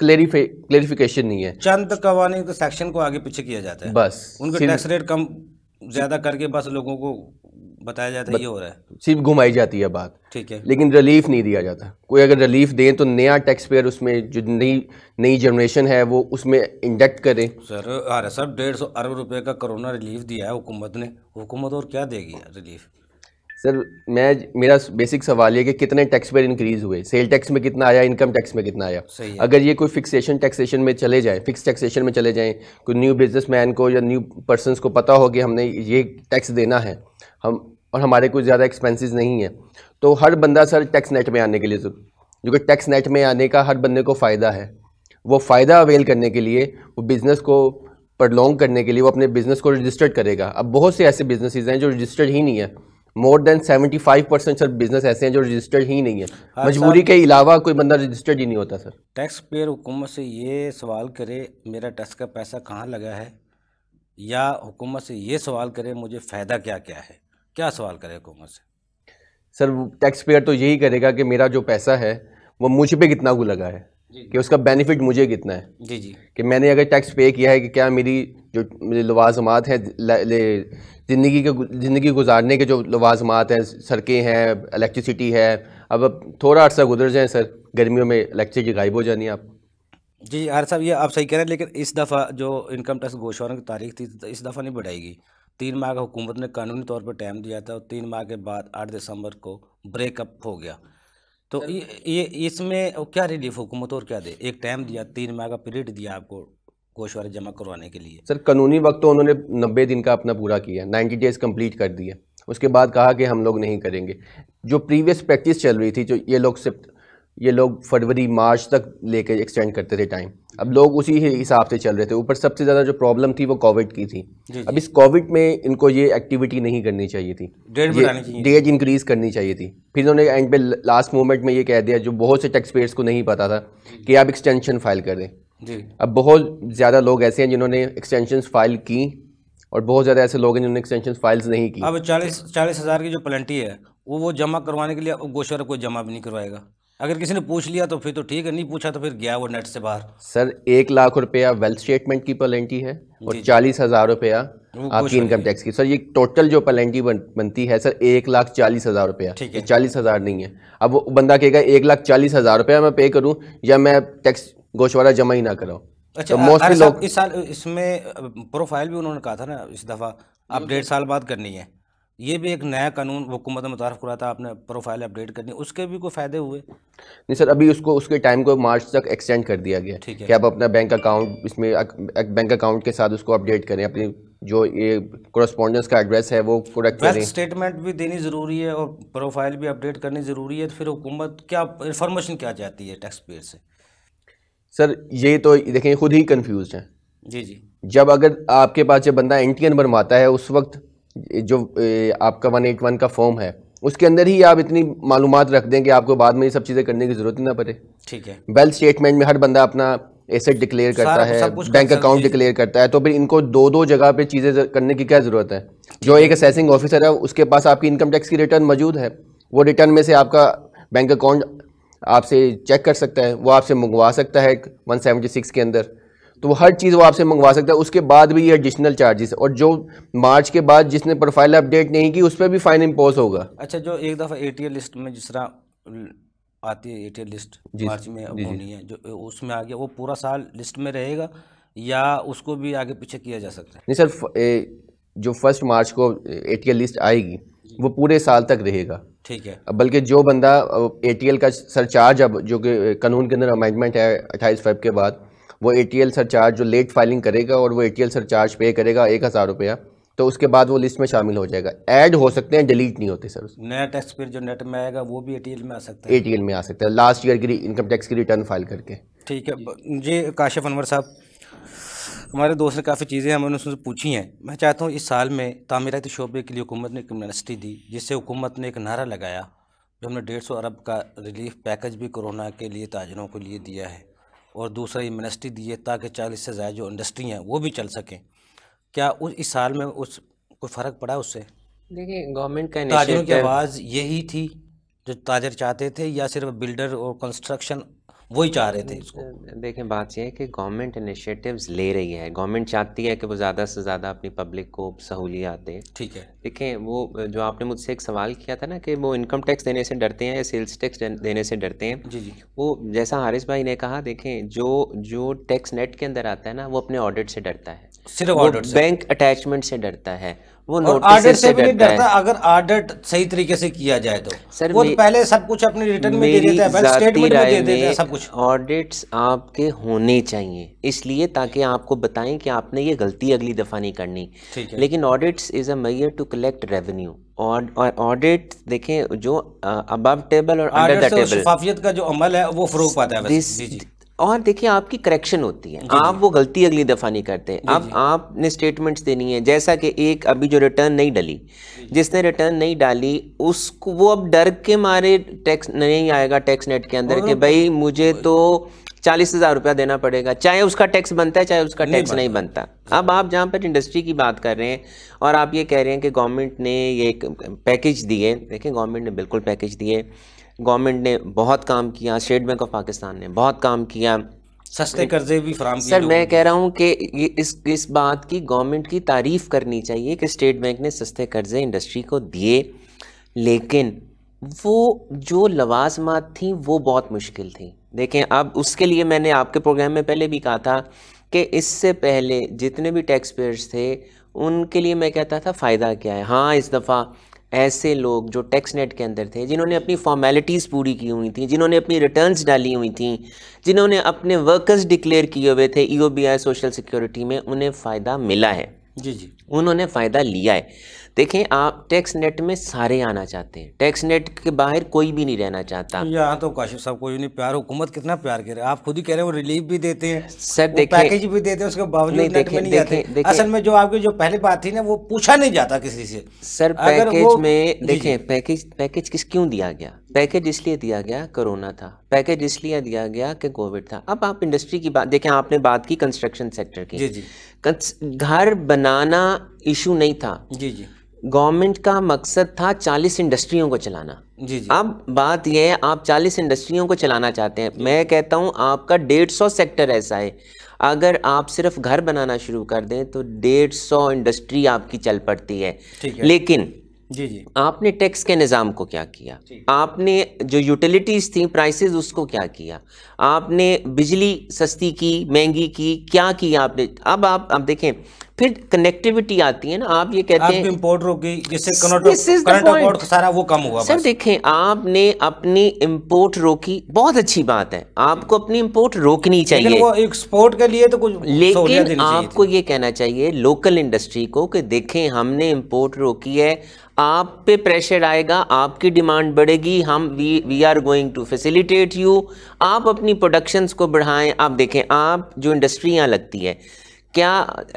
क्लेरिफे क्लेरिफिकेशन नहीं है चंद कवानी तो सेक्शन को आगे पीछे किया जाता है बस उनका टैक्स रेट कम ज़्यादा करके बस लोगों को बताया जाता है ये हो रहा है सिर्फ घुमाई जाती है बात ठीक है लेकिन रिलीफ नहीं दिया जाता कोई अगर रिलीफ दें तो नया टैक्स पेयर उसमें जो नई नई जनरेशन है वो उसमें इंडक्ट करें सर रहा सर डेढ़ सौ अरब रुपये का कोरोना रिलीफ दिया है हुकूमत ने हुकूमत और क्या देगी रिलीफ सर मैं मेरा बेसिक सवाल ये कि कितने टैक्स पेयर इंक्रीज हुए सेल टैक्स में कितना आया इनकम टैक्स में कितना आया अगर ये कोई फिक्सेशन टैक्सेशन में चले जाए फिक्स टैक्सेशन में चले जाएं कोई न्यू बिजनेसमैन को या न्यू पर्सन को पता हो कि हमने ये टैक्स देना है हम और हमारे कुछ ज़्यादा एक्सपेंसिस नहीं है तो हर बंदा सर टैक्स नेट में आने के लिए जो कि टैक्स नेट में आने का हर बंदे को फ़ायदा है वो फ़ायदा अवेल करने के लिए वो बिज़नेस को प्रलोंग करने के लिए वो अपने बिज़नेस को रजिस्टर्ड करेगा अब बहुत से ऐसे बिजनेस हैं जो रजिस्टर्ड ही नहीं है more than seventy five percent sir business ऐसे हैं जो रजिस्टर्ड ही नहीं है हाँ, मजबूरी के अलावा कोई बंदा रजिस्टर्ड ही नहीं होता सर टैक्स पेयर हुकूमत से ये सवाल करे मेरा टैक्स का पैसा कहाँ लगा है या हुकूमत से ये सवाल करे मुझे फ़ायदा क्या क्या है क्या सवाल करेगा कांग्रेस सर टैक्स पेयर तो यही करेगा कि मेरा जो पैसा है वो मुझ पे कितना को लगा है कि उसका बेनिफिट मुझे कितना है जी जी कि मैंने अगर टैक्स पे किया है कि क्या मेरी जो मेरे लवाजमात हैं ज़िंदगी के ज़िंदगी गुजारने के जो लवाजमात हैं सड़कें हैं इलेक्ट्रिसिटी है अब अब थोड़ा अर्सा गुजर जाए सर गर्मियों में इलेक्ट्रिसिटी गायब हो जानी आप जी आर साहब ये आप सही कह रहे हैं लेकिन इस दफ़ा जो इनकम टैक्स घोषणा की तारीख थी तो इस दफ़ा नहीं बढ़ाएगी तीन माह का हुकूमत ने कानूनी तौर पर टाइम दिया था और तीन माह के बाद आठ दिसंबर को ब्रेकअप हो गया तो ये ये इसमें क्या रिलीफ हुकूमत और क्या दे एक टाइम दिया तीन माह का पीरियड दिया आपको गोशवारी जमा करवाने के लिए सर कानूनी वक्त तो उन्होंने नब्बे दिन का अपना पूरा किया नाइन्टी डेज़ कम्प्लीट कर दिया उसके बाद कहा कि हम लोग नहीं करेंगे जो प्रीवियस प्रैक्टिस चल रही थी जो ये लोग सिर्फ ये लोग फरवरी मार्च तक लेके एक्सटेंड करते थे टाइम अब लोग उसी हिसाब से चल रहे थे ऊपर सबसे ज़्यादा जो प्रॉब्लम थी वो कोविड की थी जी, अब इस कोविड में इनको ये एक्टिविटी नहीं करनी चाहिए थी डेज इंक्रीज़ करनी चाहिए थी फिर उन्होंने एंड पे लास्ट मोमेंट में ये कह दिया जो बहुत से टैक्स पेयर्स को नहीं पता था कि आप एक्सटेंशन फाइल कर दें अब बहुत ज़्यादा लोग ऐसे हैं जिन्होंने एक्सटेंशन फाइल की और बहुत ज़्यादा ऐसे लोग हैं जिन्होंने एक्सटेंशन फाइल्स नहीं की अब चालीस चालीस हज़ार की जो पलेंटी है वो वो जमा करवाने के लिए गोशर कोई जमा भी नहीं करवाएगा अगर किसी ने पूछ लिया तो फिर तो ठीक है नहीं पूछा तो फिर गया वो नेट से बाहर सर एक लाख रुपया वेल्थ स्टेटमेंट की पलेंटी है और चालीस हज़ार रुपया आपकी इनकम टैक्स की सर ये टोटल जो पलेंटी बन, बनती है सर एक लाख चालीस हज़ार रुपया चालीस हज़ार नहीं है अब वो बंदा कहेगा एक लाख चालीस हज़ार रुपया मैं पे करूँ या मैं टैक्स गोशवारा जमा ही ना कराऊँ अच्छा मोस्टली तो लोग इस साल इसमें प्रोफाइल भी उन्होंने कहा था ना इस दफ़ा आप डेढ़ साल बाद करनी है ये भी एक नया कानून हुकूमत ने मुतारफ़ करा था आपने प्रोफाइल अपडेट करनी उसके भी कोई फ़ायदे हुए नहीं सर अभी उसको उसके टाइम को मार्च तक एक्सटेंड कर दिया गया ठीक है कि आप अपना बैंक अकाउंट इसमें बैंक अकाउंट के साथ उसको अपडेट करें अपनी जो ये कोरस्पॉन्डेंस का एड्रेस है वो करेक्ट करें स्टेटमेंट भी देनी ज़रूरी है और प्रोफाइल भी अपडेट करनी ज़रूरी है तो फिर हुकूमत क्या इन्फॉर्मेशन क्या चाहती है टैक्स पेयर से सर ये तो देखें खुद ही कन्फ्यूज हैं जी जी जब अगर आपके पास जब बंदा एन टी नंबर आता है उस वक्त जो आपका वन एट वन का फॉर्म है उसके अंदर ही आप इतनी मालूम रख दें कि आपको बाद में ये सब चीज़ें करने की ज़रूरत ना पड़े ठीक है वेल्थ स्टेटमेंट में हर बंदा अपना एसेट डिक्लेयर करता है बैंक अकाउंट डिक्लेयर करता है तो फिर इनको दो दो जगह पे चीज़ें करने की क्या ज़रूरत है जो एक असेसिंग ऑफिसर है उसके पास आपकी इनकम टैक्स की रिटर्न मौजूद है वो रिटर्न में से आपका बैंक अकाउंट आपसे चेक कर सकता है वो आपसे मंगवा सकता है वन के अंदर तो वो हर चीज़ वो आपसे मंगवा सकता है उसके बाद भी ये एडिशनल चार्जेस और जो मार्च के बाद जिसने प्रोफाइल अपडेट नहीं की उस पर भी फाइन इम्पोज होगा अच्छा जो एक दफ़ा ए लिस्ट में जिस तरह आती है ए लिस्ट मार्च में अब होनी है जो उसमें आ गया वो पूरा साल लिस्ट में रहेगा या उसको भी आगे पीछे किया जा सकता है नहीं सर जो फर्स्ट मार्च को ए लिस्ट आएगी वो पूरे साल तक रहेगा ठीक है बल्कि जो बंदा ए का सरचार्ज अब जो कि कानून के अंदर अमेंडमेंट है अट्ठाईस फाइव के बाद वो ए टी एल सरचार्ज जो लेट फाइलिंग करेगा और वो ए टी एल सरचार्ज पे करेगा एक हज़ार रुपया तो उसके बाद वो लिस्ट में शामिल हो जाएगा ऐड हो सकते हैं डिलीट नहीं होते सर नेट पेयर जो नेट में आएगा वो भी एटीएल में आ सकता है एटीएल में आ सकता है लास्ट ईयर की इनकम टैक्स की रिटर्न फाइल करके ठीक है जी काशिफ अनवर साहब हमारे दोस्त ने काफ़ी चीज़ें हमने उससे पूछी हैं मैं चाहता हूँ इस साल में तमीराती शोबे के लिए हुकूमत ने एक यूनिवर्सिटी दी जिससे हुकूमत ने एक नारा लगाया जो हमने डेढ़ सौ अरब का रिलीफ पैकेज भी कोरोना के लिए ताजरों के लिए दिया है और दूसरा इमनेस्टी दिए ताकि चालीस से ज़्यादा जो इंडस्ट्री हैं वो भी चल सकें क्या उस इस साल में उस कोई फ़र्क पड़ा उससे देखिए गवर्नमेंट का ताजरों की आवाज़ यही थी जो ताजर चाहते थे या सिर्फ बिल्डर और कंस्ट्रक्शन वही चाह रहे थे हम्म, इसको हम्म, हम्म, देखें बात यह है कि गवर्नमेंट इनिशिएटिव्स ले रही है गवर्नमेंट चाहती है कि वो ज़्यादा से ज़्यादा अपनी पब्लिक को सहूलियात दे ठीक है देखें वो जो आपने मुझसे एक सवाल किया था ना कि वो इनकम टैक्स देने से डरते हैं या सेल्स टैक्स देने से डरते हैं जी जी वो जैसा हारिस भाई ने कहा देखें जो जो टैक्स नेट के अंदर आता है ना वो अपने ऑडिट से डरता है सिर्फ ऑर्डर बैंक अटैचमेंट से डरता है वो ऑर्डर से भी नहीं डरता अगर ऑर्डर सही तरीके से किया जाए तो सर वो पहले सब कुछ अपने रिटर्न में दे देता है स्टेटमेंट में दे देता है सब कुछ ऑडिट्स आपके होने चाहिए इसलिए ताकि आपको बताएं कि आपने ये गलती अगली दफ़ा नहीं करनी लेकिन audits is a major to collect revenue और ऑडिट देखें जो अबव टेबल और अंडर द टेबल शफाफियत का जो अमल है वो फरोग पाता है दिस और देखिए आपकी करेक्शन होती है आप वो गलती अगली दफ़ा नहीं करते आप आपने स्टेटमेंट्स देनी है जैसा कि एक अभी जो रिटर्न नहीं डली जिसने रिटर्न नहीं डाली उसको वो अब डर के मारे टैक्स नहीं आएगा टैक्स नेट के अंदर कि भाई मुझे तो चालीस हज़ार रुपया देना पड़ेगा चाहे उसका टैक्स बनता है चाहे उसका टैक्स नहीं बनता अब आप जहाँ पर इंडस्ट्री की बात कर रहे हैं और आप ये कह रहे हैं कि गवर्नमेंट ने ये एक पैकेज दिए देखिए गवर्नमेंट ने बिल्कुल पैकेज दिए गवर्नमेंट ने बहुत काम किया स्टेट बैंक ऑफ पाकिस्तान ने बहुत काम किया सस्ते कर्जे भी फराम सर मैं कह रहा हूँ कि इस इस बात की गवर्नमेंट की तारीफ करनी चाहिए कि स्टेट बैंक ने सस्ते कर्जे इंडस्ट्री को दिए लेकिन वो जो लवाजमात थी वो बहुत मुश्किल थी देखें अब उसके लिए मैंने आपके प्रोग्राम में पहले भी कहा था कि इससे पहले जितने भी टैक्स पेयर्स थे उनके लिए मैं कहता था फ़ायदा क्या है हाँ इस दफ़ा ऐसे लोग जो टैक्स नेट के अंदर थे जिन्होंने अपनी फॉर्मेलिटीज़ पूरी की हुई थी जिन्होंने अपनी रिटर्न्स डाली हुई थी जिन्होंने अपने वर्कर्स डिक्लेयर किए हुए थे ई सोशल सिक्योरिटी में उन्हें फ़ायदा मिला है जी जी उन्होंने फ़ायदा लिया है देखें आप टैक्स नेट में सारे आना चाहते हैं टैक्स नेट के बाहर कोई भी नहीं रहना चाहता यहाँ तो काशिफ साहब कोई नहीं प्यार हुकूमत कितना प्यार कर करे आप खुद ही कह रहे हैं वो रिलीफ भी देते हैं सर देखें पैकेज भी देते हैं उसके बावजूद नहीं, देखें, नहीं देखें, देखें, असल में जो आपकी जो पहली बात थी ना वो पूछा नहीं जाता किसी से सर पैकेज में देखें पैकेज पैकेज किस क्यों दिया गया पैकेज इसलिए दिया गया कोरोना था पैकेज इसलिए दिया गया कि कोविड था अब आप इंडस्ट्री की बात देखें आपने बात की कंस्ट्रक्शन सेक्टर की जी जी घर बनाना इशू नहीं था जी जी गवर्नमेंट का मकसद था 40 इंडस्ट्रियों को चलाना जी जी अब बात यह है आप 40 इंडस्ट्रियों को चलाना चाहते हैं मैं कहता हूं आपका 150 सेक्टर ऐसा है अगर आप सिर्फ घर बनाना शुरू कर दें तो 150 इंडस्ट्री आपकी चल पड़ती है, है। लेकिन जी जी आपने टैक्स के निज़ाम को क्या किया आपने जो यूटिलिटीज़ थी प्राइसेस उसको क्या किया आपने बिजली सस्ती की महंगी की क्या किया आपने अब आप अब देखें फिर कनेक्टिविटी आती है ना आप ये कहते हैं इम्पोर्ट रोकी जिससे सारा वो कम हुआ सर देखें आपने अपनी इम्पोर्ट रोकी बहुत अच्छी बात है आपको अपनी इम्पोर्ट रोकनी चाहिए वो एक्सपोर्ट के लिए तो कुछ लेकिन आपको ये कहना चाहिए लोकल इंडस्ट्री को कि देखें हमने इम्पोर्ट रोकी है आप पे प्रेशर आएगा आपकी डिमांड बढ़ेगी हम we we are going to facilitate you आप अपनी प्रोडक्शंस को बढ़ाएं आप देखें आप जो इंडस्ट्रियाँ लगती है क्या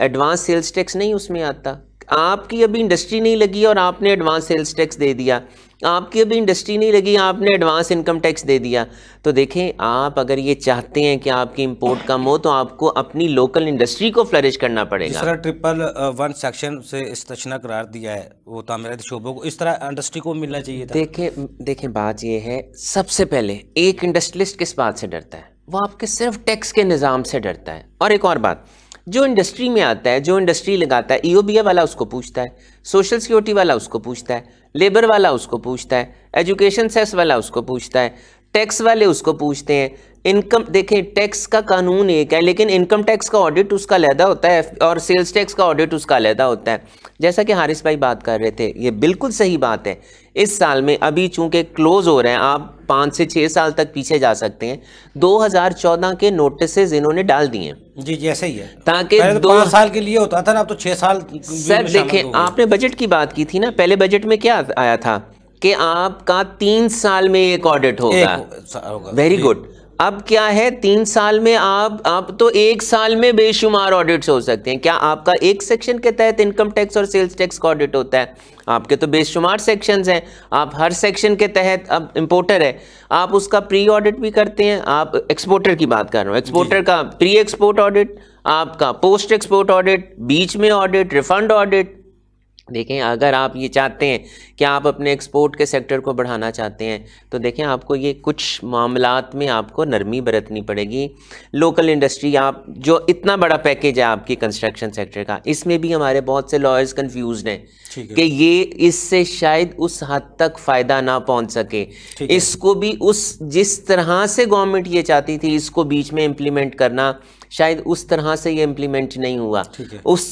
एडवांस सेल्स टैक्स नहीं उसमें आता आपकी अभी इंडस्ट्री नहीं लगी और आपने एडवांस सेल्स टैक्स दे दिया आपकी अभी इंडस्ट्री नहीं लगी आपने एडवांस इनकम टैक्स दे दिया तो देखें आप अगर ये चाहते हैं कि आपकी इंपोर्ट कम हो तो आपको अपनी लोकल इंडस्ट्री को फ्लरिश करना पड़ेगा uh, इस तरह ट्रिपल वन सेक्शन से इस्तना करार दिया है वो तमीरत तो शोबों को इस तरह इंडस्ट्री को मिलना चाहिए देखें देखें बात ये है सबसे पहले एक इंडस्ट्रियलिस्ट किस बात से डरता है वो आपके सिर्फ टैक्स के निज़ाम से डरता है और एक और बात जो इंडस्ट्री में आता है जो इंडस्ट्री लगाता है ईओबीए e वाला उसको पूछता है सोशल सिक्योरिटी वाला उसको पूछता है लेबर वाला उसको पूछता है एजुकेशन सेस वाला उसको पूछता है टैक्स वाले उसको पूछते हैं इनकम देखें टैक्स का कानून एक है लेकिन इनकम टैक्स का ऑडिट उसका अलहदा होता है और सेल्स टैक्स का ऑडिट उसका अलहदा होता है जैसा कि हारिस भाई बात कर रहे थे ये बिल्कुल सही बात है इस साल में अभी चूंकि क्लोज़ हो रहे हैं आप पाँच से छः साल तक पीछे जा सकते हैं 2014 के नोटिसेज इन्होंने डाल दिए जी जैसे ही है ताकि तो दो साल के लिए होता था ना अब तो छः साल सर देखें आपने बजट की बात की थी ना पहले बजट में क्या आया था कि आपका तीन साल में एक ऑडिट होगा वेरी गुड अब क्या है तीन साल में आप आप तो एक साल में बेशुमार ऑडिट्स हो सकते हैं क्या आपका एक सेक्शन के तहत इनकम टैक्स और सेल्स टैक्स का ऑडिट होता है आपके तो बेशुमार सेक्शंस हैं आप हर सेक्शन के तहत अब इम्पोर्टर है आप उसका प्री ऑडिट भी करते हैं आप एक्सपोर्टर की बात कर रहा हूँ एक्सपोर्टर का प्री एक्सपोर्ट ऑडिट आपका पोस्ट एक्सपोर्ट ऑडिट बीच में ऑडिट रिफंड ऑडिट देखें अगर आप ये चाहते हैं क्या आप अपने एक्सपोर्ट के सेक्टर को बढ़ाना चाहते हैं तो देखें आपको ये कुछ मामला में आपको नरमी बरतनी पड़ेगी लोकल इंडस्ट्री आप जो इतना बड़ा पैकेज है आपकी कंस्ट्रक्शन सेक्टर का इसमें भी हमारे बहुत से लॉयर्स कन्फ्यूज हैं कि ये इससे शायद उस हद तक फ़ायदा ना पहुंच सके इसको भी उस जिस तरह से गवर्नमेंट ये चाहती थी इसको बीच में इम्प्लीमेंट करना शायद उस तरह से ये इम्प्लीमेंट नहीं हुआ उस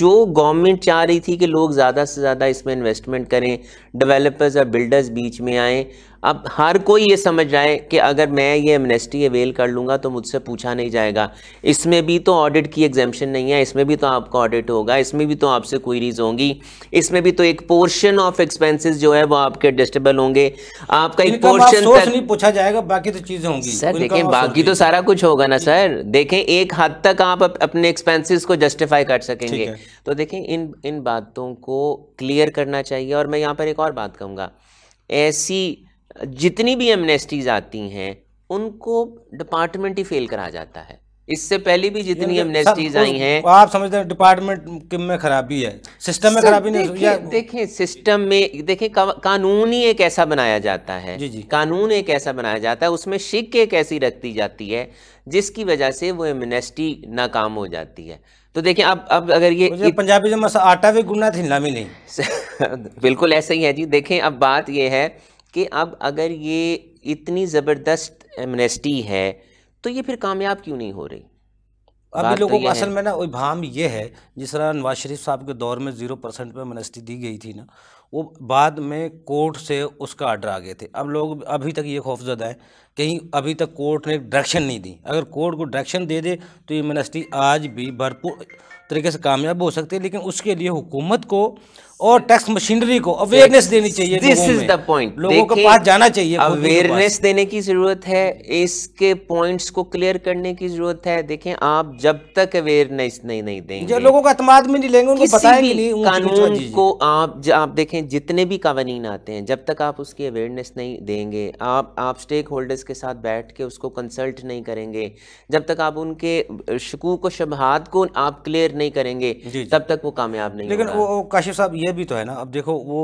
जो गवर्नमेंट चाह रही थी कि लोग ज़्यादा से ज़्यादा इसमें इन्वेस्टमेंट करें डेवलपर्स और बिल्डर्स बीच में आएँ अब हर कोई ये समझ जाए कि अगर मैं ये एमनेस्टी अवेल कर लूँगा तो मुझसे पूछा नहीं जाएगा इसमें भी तो ऑडिट की एग्जामेशन नहीं है इसमें भी तो आपका ऑडिट होगा इसमें भी तो आपसे क्वेरीज होंगी इसमें भी तो एक पोर्शन ऑफ एक्सपेंसेस जो है वो आपके एडजस्टेबल होंगे आपका एक पोर्शन नहीं पूछा जाएगा बाकी तो चीज़ें होंगी सर देखें बाकी तो सारा कुछ होगा ना सर देखें एक हद तक आप अपने एक्सपेंसिस को जस्टिफाई कर सकेंगे तो देखें इन इन बातों को क्लियर करना चाहिए और मैं यहाँ पर एक और बात कहूँगा ऐसी जितनी भी एमनेस्टीज आती हैं उनको डिपार्टमेंट ही फेल करा जाता है इससे पहले भी जितनी एमनेस्टीज तो आई हैं आप समझते हैं डिपार्टमेंट में खराबी है सिस्टम में खराबी नहीं देखें सिस्टम में देखें कानून ही एक ऐसा बनाया जाता है जी जी कानून एक ऐसा बनाया जाता है उसमें शिक एक ऐसी रख दी जाती है जिसकी वजह से वो एमनेस्टी नाकाम हो जाती है तो देखिए अब अब अगर ये पंजाबी में आटा भी गुना थी नामी नहीं बिल्कुल ऐसा ही है जी देखें अब बात यह है कि अब अगर ये इतनी ज़बरदस्त एमनेस्टी है तो ये फिर कामयाब क्यों नहीं हो रही अभी तो लोगों को असल में ना भाम ये है जिस तरह नवाज शरीफ साहब के दौर में ज़ीरो परसेंट पर मनस्टी दी गई थी ना वो बाद में कोर्ट से उसका आर्डर आ गए थे अब लोग अभी तक ये खौफजदा है कहीं अभी तक कोर्ट ने डायरेक्शन नहीं दी अगर कोर्ट को डायरेक्शन दे दे तो ये मनस्टी आज भी भरपूर तरीके से कामयाब हो सकती है लेकिन उसके लिए हुकूमत को और टैक्स मशीनरी को अवेयरनेस देनी चाहिए दिस इज द पॉइंट लोगों के पास जाना चाहिए अवेयरनेस देने की जरूरत है इसके पॉइंट्स को क्लियर करने की जरूरत है देखें आप जब तक अवेयरनेस नहीं नहीं देंगे जो लोगों का अतमाद में नहीं लेंगे उनको बताएंगे नहीं कानून को आप आप देखें जितने भी कानून आते हैं जब तक आप उसकी अवेयरनेस नहीं देंगे आप आप स्टेक होल्डर्स के साथ बैठ के उसको कंसल्ट नहीं करेंगे जब तक आप उनके शकूक व शबहात को आप क्लियर नहीं करेंगे तब तक वो कामयाब नहीं लेकिन वो काशिफ साहब ये भी तो है ना अब देखो वो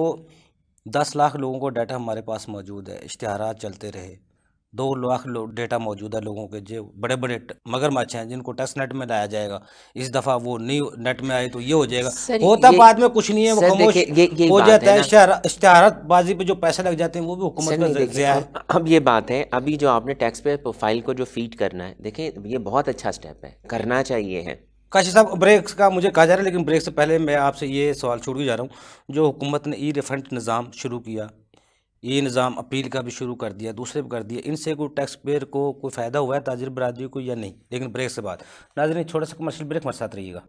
दस लाख लोगों को डाटा हमारे पास मौजूद है इश्तहार चलते रहे दो लाख लोग डेटा मौजूद है लोगों के जो बड़े बड़े मगरमच्छ हैं जिनको टेस्ट नेट में लाया जाएगा इस दफ़ा वो नहीं नेट में आए तो ये हो जाएगा होता बाद में कुछ नहीं है वो खामोश हो जाता है इश्तहारबाजी पे जो पैसे लग जाते हैं वो भी हुकूमत अब ये बात है अभी जो आपने टैक्स पे प्रोफाइल को जो फीड करना है देखें ये बहुत अच्छा स्टेप है करना चाहिए है काशी साहब ब्रेक का मुझे कहा जा रहा है लेकिन ब्रेक से पहले मैं आपसे ये सवाल छोड़ के जा रहा हूँ जो हुकूमत ने ई रिफंड निज़ाम शुरू किया ये निज़ाम अपील का भी शुरू कर दिया दूसरे भी कर दिया इनसे कोई टैक्स पेयर को कोई फ़ायदा हुआ है ताजर बरदरी को या नहीं लेकिन ब्रेक से बात नाजर छोटा सा कमर्शियल ब्रेक हमारे साथ रहिएगा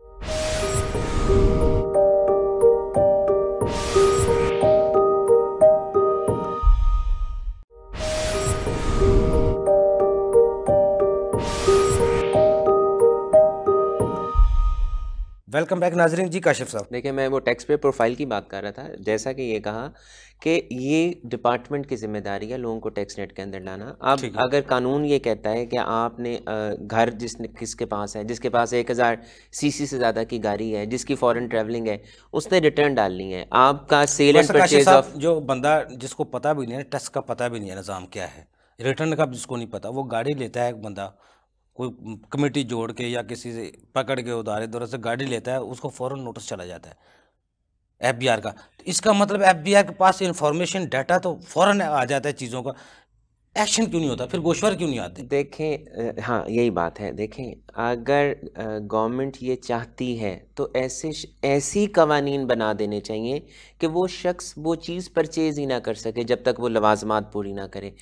वेलकम बैक नाजरीन जी काशिफ साहब देखिए मैं वो टैक्स पे प्रोफाइल की बात कर रहा था जैसा कि ये कहा कि ये डिपार्टमेंट की जिम्मेदारी है लोगों को टैक्स नेट के अंदर लाना अब अगर कानून ये कहता है कि आपने घर जिस किसके पास है जिसके पास एक हज़ार सी से ज़्यादा की गाड़ी है जिसकी फॉरेन ट्रेवलिंग है उसने रिटर्न डालनी है आपका सेल एंड परचेज ऑफ जो बंदा जिसको पता भी नहीं है टैक्स का पता भी नहीं है निज़ाम क्या है रिटर्न का जिसको नहीं पता वो गाड़ी लेता है एक बंदा कोई कमेटी जोड़ के या किसी से पकड़ के उधारे दौरे से गाड़ी लेता है उसको फ़ौरन नोटिस चला जाता है एफ का तो इसका मतलब एफ के पास इन्फॉर्मेशन डाटा तो फ़ौरन आ जाता है चीज़ों का एक्शन क्यों नहीं होता फिर गोशवार क्यों नहीं आते देखें हाँ यही बात है देखें अगर गवर्नमेंट ये चाहती है तो ऐसे ऐसी कवानीन बना देने चाहिए कि वो शख्स वो चीज़ परचेज ही ना कर सके जब तक वो लवाजमात पूरी ना करे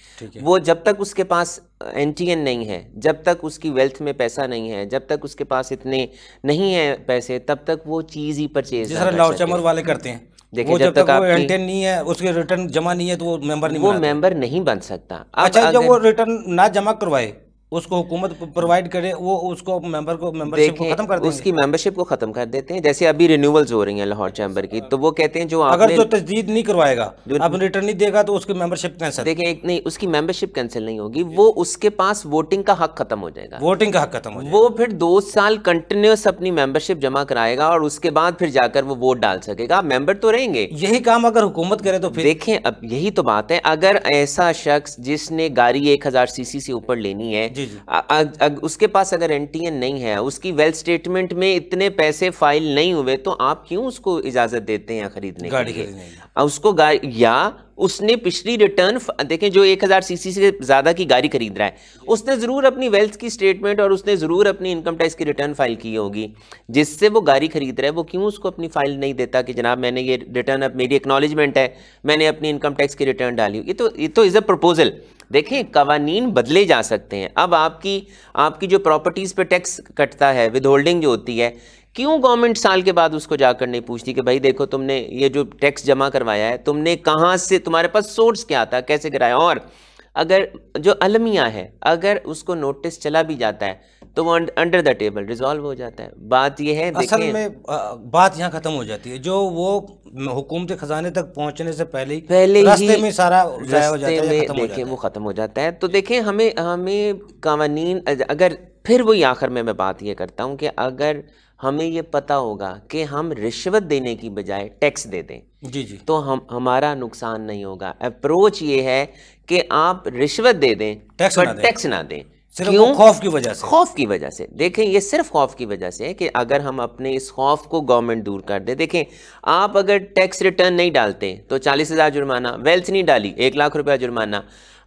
वो जब तक उसके पास एनटीएन नहीं है जब तक उसकी वेल्थ में पैसा नहीं है जब तक उसके पास इतने नहीं है पैसे तब तक वो चीज़ ही परचेज लाहौर चमर वाले करते हैं देखिए जब, जब तक, तक वो नहीं है उसके रिटर्न जमा नहीं है तो वो मेंबर नहीं वो मेंबर नहीं बन सकता अच्छा जब वो रिटर्न ना जमा करवाए उसको हुकूमत प्रोवाइड करे वो उसको मेंबर को मेंबरशिप को खत्म कर देंगे उसकी मेंबरशिप को खत्म कर देते हैं जैसे अभी रिन्यूअल्स हो रही हैं लाहौर चैम्बर की तो वो कहते हैं जो अगर जो तजदीद नहीं करवाएगा अब रिटर्न नहीं देगा तो उसकी मेंबरशिप कैंसिल देखिए एक नहीं उसकी मेंबरशिप कैंसिल नहीं होगी वो उसके पास वोटिंग का हक खत्म हो जाएगा वोटिंग का हक खत्म हो वो फिर दो साल कंटिन्यूस अपनी मेंबरशिप जमा कराएगा और उसके बाद फिर जाकर वो वोट डाल सकेगा मेंबर तो रहेंगे यही काम अगर हुकूमत करे तो फिर देखें अब यही तो बात है अगर ऐसा शख्स जिसने गाड़ी एक हजार सीसी से ऊपर लेनी है जी जी आ, आ, आ, उसके पास अगर एनटीएन नहीं है उसकी वेल्थ स्टेटमेंट में इतने पैसे फाइल नहीं हुए तो आप क्यों उसको इजाजत देते हैं खरीदने के लिए उसको या उसने पिछली रिटर्न देखें जो 1000 सीसी से ज़्यादा की गाड़ी खरीद रहा है उसने ज़रूर अपनी वेल्थ की स्टेटमेंट और उसने ज़रूर अपनी इनकम टैक्स की रिटर्न फाइल की होगी जिससे वो गाड़ी खरीद रहा है वो क्यों उसको अपनी फाइल नहीं देता कि जनाब मैंने ये रिटर्न अब मेरी एक्नॉलेजमेंट है मैंने अपनी इनकम टैक्स की रिटर्न डाली ये तो ये तो इज़ अ प्रपोजल देखें कवानीन बदले जा सकते हैं अब आपकी आपकी जो प्रॉपर्टीज़ पे टैक्स कटता है विद होल्डिंग जो होती है क्यों गवर्नमेंट साल के बाद उसको जाकर नहीं पूछती कि भाई देखो तुमने ये जो टैक्स जमा करवाया है तुमने कहाँ से तुम्हारे पास सोर्स क्या था कैसे कराया और अगर जो अलमिया है अगर उसको नोटिस चला भी जाता है तो वो अंडर द टेबल रिजॉल्व हो जाता है बात ये है असल में आ, बात यहाँ खत्म हो जाती है जो वो हुकूमत खजाने तक पहुँचने से पहले ही पहले रास्ते ही में सारा रस्ते हो जाता है में देखें वो ख़त्म हो जाता है तो देखें हमें हमें कवानीन अगर फिर वही आखिर में मैं बात ये करता हूँ कि अगर हमें ये पता होगा कि हम रिश्वत देने की बजाय टैक्स दे दें जी जी तो हम हमारा नुकसान नहीं होगा अप्रोच ये है कि आप रिश्वत दे दें टैक्स पर टैक्स ना दें क्यों खौफ की वजह से खौफ की वजह से देखें ये सिर्फ खौफ की वजह से है कि अगर हम अपने इस खौफ को गवर्नमेंट दूर कर दे देखें आप अगर टैक्स रिटर्न नहीं डालते तो चालीस हज़ार जुर्माना वेल्थ नहीं डाली एक लाख रुपया जुर्माना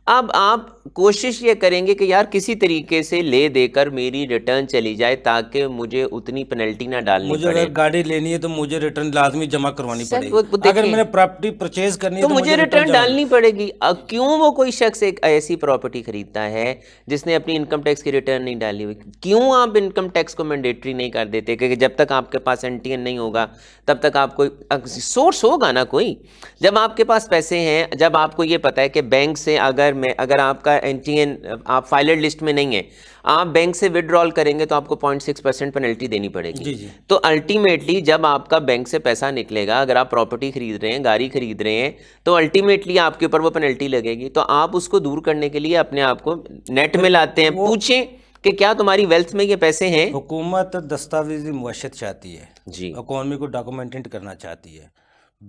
अब आप कोशिश ये करेंगे कि यार किसी तरीके से ले देकर मेरी रिटर्न चली जाए ताकि मुझे उतनी पेनल्टी ना डालनी मुझे अगर गाड़ी लेनी है तो मुझे रिटर्न लाजमी जमा करवानी पड़ेगी अगर मैंने प्रॉपर्टी परचेज करनी है तो, तो मुझे, मुझे रिटर्न डालनी पड़ेगी अब क्यों वो कोई शख्स एक ऐसी प्रॉपर्टी खरीदता है जिसने अपनी इनकम टैक्स की रिटर्न नहीं डाली हुई क्यों आप इनकम टैक्स को मैंडेटरी नहीं कर देते क्योंकि जब तक आपके पास एन नहीं होगा तब तक आपको सोर्स होगा ना कोई जब आपके पास पैसे हैं जब आपको ये पता है कि बैंक से अगर ईयर में अगर आपका एन टी एन आप फाइलर लिस्ट में नहीं है आप बैंक से विड्रॉल करेंगे तो आपको पॉइंट सिक्स परसेंट पेनल्टी देनी पड़ेगी जी जी। तो अल्टीमेटली जब आपका बैंक से पैसा निकलेगा अगर आप प्रॉपर्टी खरीद रहे हैं गाड़ी खरीद रहे हैं तो अल्टीमेटली आपके ऊपर वो पेनल्टी लगेगी तो आप उसको दूर करने के लिए अपने आप को नेट में लाते हैं पूछें कि क्या तुम्हारी वेल्थ में ये पैसे हैं हुकूमत दस्तावेजी मुशत चाहती है जी इकोनॉमी को डॉक्यूमेंटेड करना चाहती है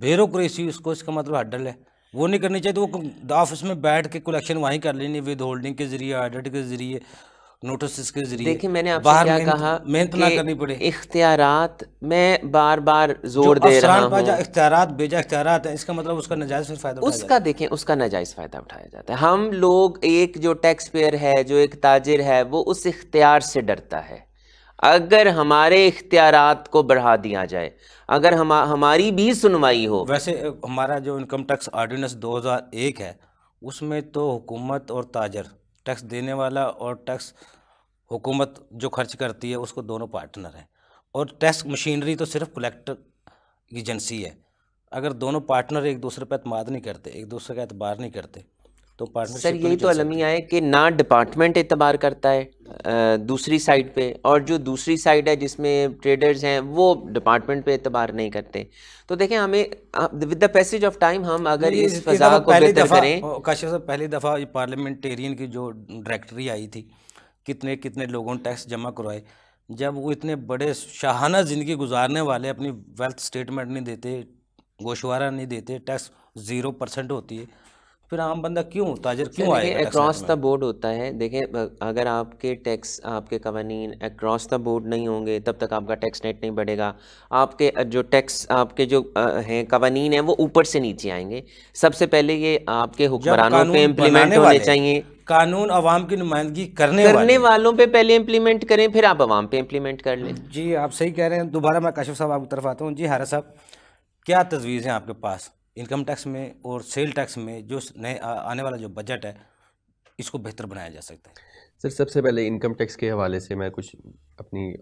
ब्यूरोक्रेसी उसको इसका मतलब हडल है वो नहीं करनी चाहिए तो वो ऑफिस में बैठ के कलेक्शन वहीं कर लेनी विद होल्डिंग के जरिए ऑडिट के जरिए नोटिस के जरिए देखिए मैंने आपसे क्या कहा मेहनत ना करनी पड़े इख्तियारात मैं बार बार जोर दे रहा हूँ इख्तियारात बेजा इख्तियारात है इसका मतलब उसका नाजायज फायदा उसका देखें उसका नाजायज फायदा उठाया जाता है हम लोग एक जो टैक्स पेयर है जो एक ताजिर है वो उस इख्तियार से डरता है अगर हमारे इख्तियार को बढ़ा दिया जाए अगर हम हमारी भी सुनवाई हो वैसे हमारा जो इनकम टैक्स ऑर्डिनेंस 2001 है उसमें तो हुकूमत और ताजर टैक्स देने वाला और टैक्स हुकूमत जो खर्च करती है उसको दोनों पार्टनर हैं और टैक्स मशीनरी तो सिर्फ कलेक्टर एजेंसी है अगर दोनों पार्टनर एक दूसरे पर अतमाद नहीं करते एक दूसरे का एतबार नहीं करते तो सर तो यही तो अलमिया है कि ना डिपार्टमेंट एतबार करता है दूसरी साइड पे और जो दूसरी साइड है जिसमें ट्रेडर्स हैं वो डिपार्टमेंट पे एतबार नहीं करते तो देखें हमें with the passage of time हम अगर इस फजा को बेहतर करें काशिफ साहब पहली दफ़ा पार्लियामेंटेरियन की जो डायरेक्टरी आई थी कितने कितने लोगों ने टैक्स जमा करवाए जब वो इतने बड़े शाहाना ज़िंदगी गुजारने वाले अपनी वेल्थ स्टेटमेंट नहीं देते गोशवारा नहीं देते टैक्स ज़ीरो परसेंट होती है फिर आम बंदा क्यों ताजर क्यों आएगा अक्रॉस द बोर्ड होता है देखें अगर आपके टैक्स आपके कवानीन अक्रॉस द बोर्ड नहीं होंगे तब तक आपका टैक्स नेट नहीं बढ़ेगा आपके जो टैक्स आपके जो हैं कवानीन हैं वो ऊपर से नीचे आएंगे सबसे पहले ये आपके हुक्मरानों पे इम्प्लीमेंट होने चाहिए कानून अवाम की नुमाइंदगी करने करने वालों पे पहले इम्प्लीमेंट करें फिर आप अवाम पे इम्प्लीमेंट कर लें जी आप सही कह रहे हैं दोबारा मैं कशफ साहब आपकी तरफ आता हूँ जी हारा साहब क्या तजवीज़ हैं आपके पास इनकम टैक्स में और सेल टैक्स में जो नए आने वाला जो बजट है इसको बेहतर बनाया जा सकता है सर सबसे पहले इनकम टैक्स के हवाले से मैं कुछ अपनी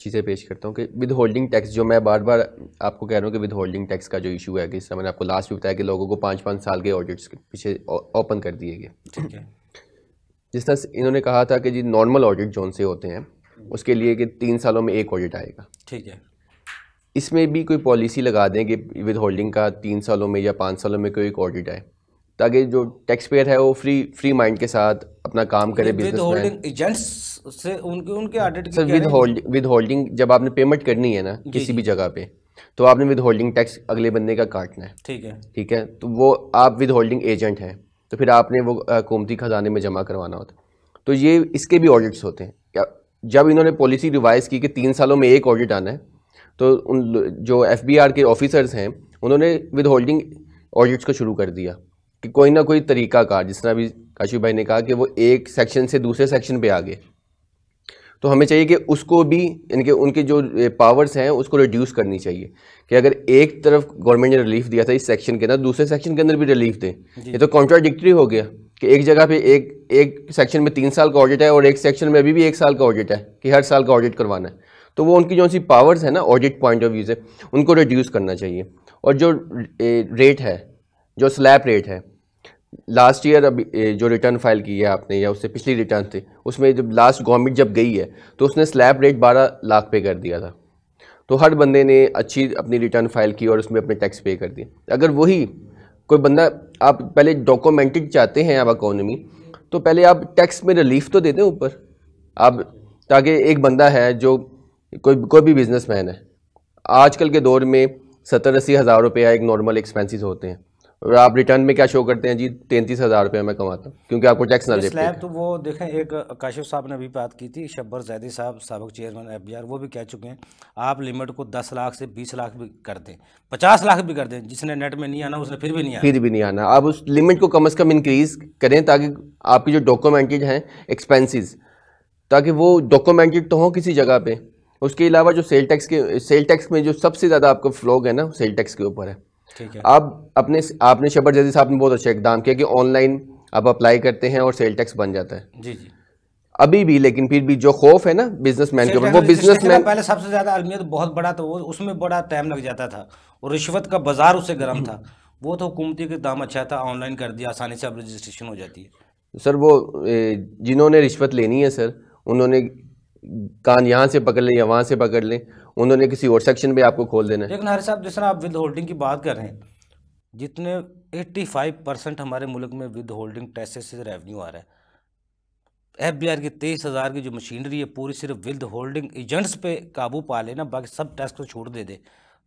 चीज़ें पेश करता हूँ कि विद होल्डिंग टैक्स जो मैं बार बार आपको कह रहा हूँ कि विद होल्डिंग टैक्स का जो इशू है कि इस मैंने आपको लास्ट भी बताया कि लोगों को पाँच पाँच साल के ऑडिट्स पीछे ओपन कर दिए गए ठीक है जिस तरह इन्होंने कहा था कि जी नॉर्मल ऑडिट जोन से होते हैं उसके लिए कि तीन सालों में एक ऑडिट आएगा ठीक है इसमें भी कोई पॉलिसी लगा दें कि विद होल्डिंग का तीन सालों में या पाँच सालों में कोई ऑडिट आए ताकि जो टैक्स पेयर है वो फ्री फ्री माइंड के साथ अपना काम करे बिजनेस होल्डिंग एजेंट्स से उनके उनके audit sir withholding withholding जब आपने पेमेंट करनी है ना किसी भी जगह पे तो आपने विद होल्डिंग टैक्स अगले बंदे का काटना है ठीक है ठीक है तो वो आप विद होल्डिंग एजेंट हैं तो फिर आपने वो हुकूमती खजाने में जमा करवाना होता है तो ये इसके भी ऑडिट्स होते हैं जब इन्होंने पॉलिसी रिवाइज़ की कि तीन सालों में एक ऑडिट आना है तो उन जो एफ के ऑफिसर्स हैं उन्होंने विद होल्डिंग ऑडिट्स को शुरू कर दिया कि कोई ना कोई तरीका का जिस तरह अभी भाई ने कहा कि वो एक सेक्शन से दूसरे सेक्शन पे आ गए तो हमें चाहिए कि उसको भी इनके उनके जो पावर्स हैं उसको रिड्यूस करनी चाहिए कि अगर एक तरफ गवर्नमेंट ने रिलीफ दिया था इस सेक्शन के अंदर दूसरे सेक्शन के अंदर भी रिलीफ दें ये तो कॉन्ट्राडिक्ट्री हो गया कि एक जगह पे एक एक सेक्शन में तीन साल का ऑडिट है और एक सेक्शन में अभी भी एक साल का ऑडिट है कि हर साल का ऑडिट करवाना है तो वो उनकी जो सी पावर्स है ना ऑडिट पॉइंट ऑफ व्यू से उनको रिड्यूस करना चाहिए और जो रेट है जो स्लैब रेट है लास्ट ईयर अभी जो रिटर्न फाइल की है आपने या उससे पिछली रिटर्न थी उसमें जब लास्ट गवर्नमेंट जब गई है तो उसने स्लैब रेट बारह लाख पे कर दिया था तो हर बंदे ने अच्छी अपनी रिटर्न फाइल की और उसमें अपने टैक्स पे कर दिए अगर वही कोई बंदा आप पहले डॉक्यूमेंटेड चाहते हैं आप इकोनॉमी तो पहले आप टैक्स में रिलीफ तो देते हैं ऊपर आप ताकि एक बंदा है जो कोई कोई भी बिजनेस मैन है आजकल के दौर में सत्तर अस्सी हज़ार रुपया एक नॉर्मल एक्सपेंसेस होते हैं और आप रिटर्न में क्या शो करते हैं जी तैंतीस हज़ार रुपया मैं कमाता हूँ क्योंकि आपको टैक्स ना स्लैब तो वो देखें एक काशिफ साहब ने अभी बात की थी शब्बर जैदी साहब सबक चेयरमैन एफ वो भी कह चुके हैं आप लिमिट को दस लाख से बीस लाख भी कर दें पचास लाख भी कर दें जिसने नेट में नहीं आना उसने फिर भी नहीं आना फिर भी नहीं आना आप उस लिमिट को कम अज़ कम इंक्रीज़ करें ताकि आपकी जो डॉक्यूमेंटेड हैं एक्सपेंसिस ताकि वो डॉक्यूमेंटेड तो हों किसी जगह पर उसके अलावा जो सेल टैक्स के सेल टैक्स में जो सबसे ज़्यादा आपको फ्लॉग है ना सेल टैक्स के ऊपर है ठीक है आप अपने आपने शबर जजी साहब ने बहुत अच्छा इकदाम किया कि ऑनलाइन आप अप्लाई करते हैं और सेल टैक्स बन जाता है जी जी अभी भी लेकिन फिर भी जो खौफ है ना बिजनेसमैन के ऊपर वो बिजनेसमैन पहले सबसे ज़्यादा अलमियत बहुत बड़ा था वो उसमें बड़ा टाइम लग जाता था और रिश्वत का बाजार उससे गर्म था वो तो हुकूमती के दाम अच्छा था ऑनलाइन कर दिया आसानी से अब रजिस्ट्रेशन हो जाती है सर वो जिन्होंने रिश्वत लेनी है सर उन्होंने कान यहाँ से पकड़ लें या वहाँ से पकड़ लें उन्होंने किसी और सेक्शन में आपको खोल देना है लेकिन हर साहब जिस तरह आप विद होल्डिंग की बात कर रहे हैं जितने 85 परसेंट हमारे मुल्क में विद होल्डिंग टैक्सेस से रेवेन्यू आ रहा है एफ बी आर की तेईस हज़ार की जो मशीनरी है पूरी सिर्फ विद होल्डिंग एजेंट्स पे काबू पा लेना बाकी सब टैक्स को छोड़ दे दे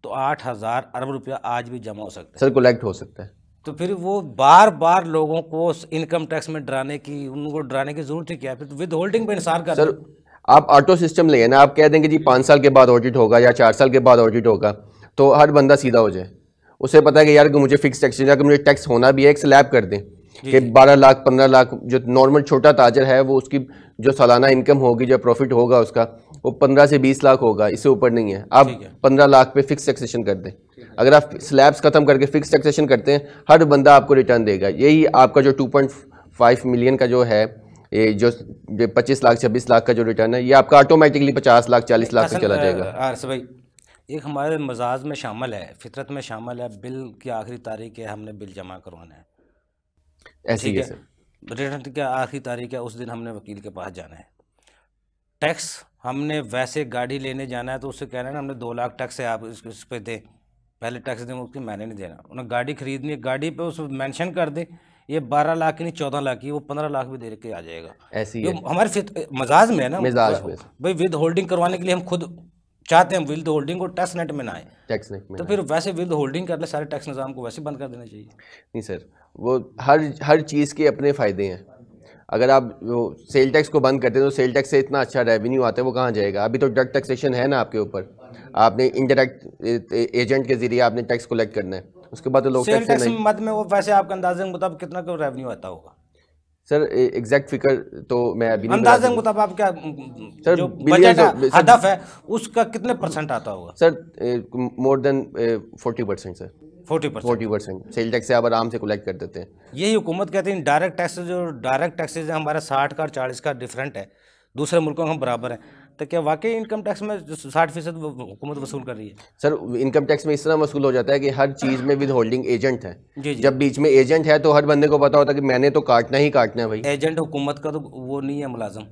तो आठ हज़ार अरब रुपया आज भी जमा हो सकता है सर कलेक्ट हो सकता है तो फिर वो बार बार लोगों को इनकम टैक्स में डराने की उनको डराने की जरूरत ही क्या फिर तो विद होल्डिंग पर इंसार कर सर आप ऑटो सिस्टम ले ना आप कह देंगे जी पाँच साल के बाद ऑडिट होगा या चार साल के बाद ऑडिट होगा तो हर बंदा सीधा हो जाए उसे पता है कि यार कि मुझे फिक्स टैक्स या मुझे टैक्स होना भी है एक स्लैब कर दें कि बारह लाख पंद्रह लाख जो नॉर्मल छोटा ताजर है वो उसकी जो सालाना इनकम होगी जो प्रॉफिट होगा उसका वो पंद्रह से बीस लाख होगा इससे ऊपर नहीं है आप पंद्रह लाख पे फिक्स टैक्सेशन कर दें अगर आप स्लैब्स खत्म करके फिक्स टैक्सेशन करते हैं हर बंदा आपको रिटर्न देगा यही आपका जो टू पॉइंट फाइव मिलियन का जो है ये जो पच्चीस लाख छब्बीस लाख का जो रिटर्न है ये आपका ऑटोमेटिकली पचास लाख चालीस लाख से चला जाएगा आरस भाई एक हमारे मजाज में शामिल है फितरत में शामिल है बिल की आखिरी तारीख है हमने बिल जमा करवाना है ऐसी रिटर्न की आखिरी तारीख है उस दिन हमने वकील के पास जाना है टैक्स हमने वैसे गाड़ी लेने जाना है तो उससे कह रहे हैं हमने दो लाख टैक्स है आप इस पर दें पहले टैक्स दें उसकी मैंने नहीं देना उन्हें गाड़ी खरीदनी है गाड़ी पर उस मैंशन कर दें ये बारह लाख की नहीं चौदह लाख की वो पंद्रह लाख भी दे के आ जाएगा ऐसी ये हमारे से मजाज में है ना मिजाज में भाई विद होल्डिंग करवाने के लिए हम खुद चाहते हैं विल्ड होल्डिंग को टैक्स नेट में ना आए टैक्स नेट में तो फिर वैसे विल्ड होल्डिंग कर ले सारे टैक्स निज़ाम को वैसे बंद कर देना चाहिए नहीं सर वो हर हर चीज़ के अपने फ़ायदे हैं अगर आप वो सेल टैक्स को बंद करते हैं तो सेल टैक्स से इतना अच्छा रेवेन्यू आता है वो कहाँ जाएगा अभी तो ड्रग टैक्सेशन है ना आपके ऊपर आपने इनडायरेक्ट एजेंट के ज़रिए आपने टैक्स कलेक्ट करना है उसके बाद लोग सेल मद में वो वैसे आपके अंदाजे के मुताबिक कितना का रेवेन्यू आता होगा सर एग्जैक्ट फिगर तो मैं अभी अंदाजे के मुताबिक आप क्या सर बजट हदफ है उसका कितने परसेंट आता होगा sir more than forty percent sir forty percent forty percent sale tax से आप आराम से कलेक्ट कर देते हैं यही हुकूमत कहती है डायरेक्ट टैक्स जो डायरेक्ट टैक्सेज हमारा साठ का और चालीस का डिफरेंट है दूसरे मुल्कों का बराबर हैं तो क्या वाकई इनकम टैक्स में साठ फीसद हुकूमत वसूल कर रही है सर इनकम टैक्स में इस तरह वसूल हो जाता है कि हर चीज़ में विद होल्डिंग एजेंट है जी जी। जब बीच में एजेंट है तो हर बंदे को पता होता है कि मैंने तो काटना ही काटना है भाई एजेंट हुकूमत का तो वो नहीं है मुलाजम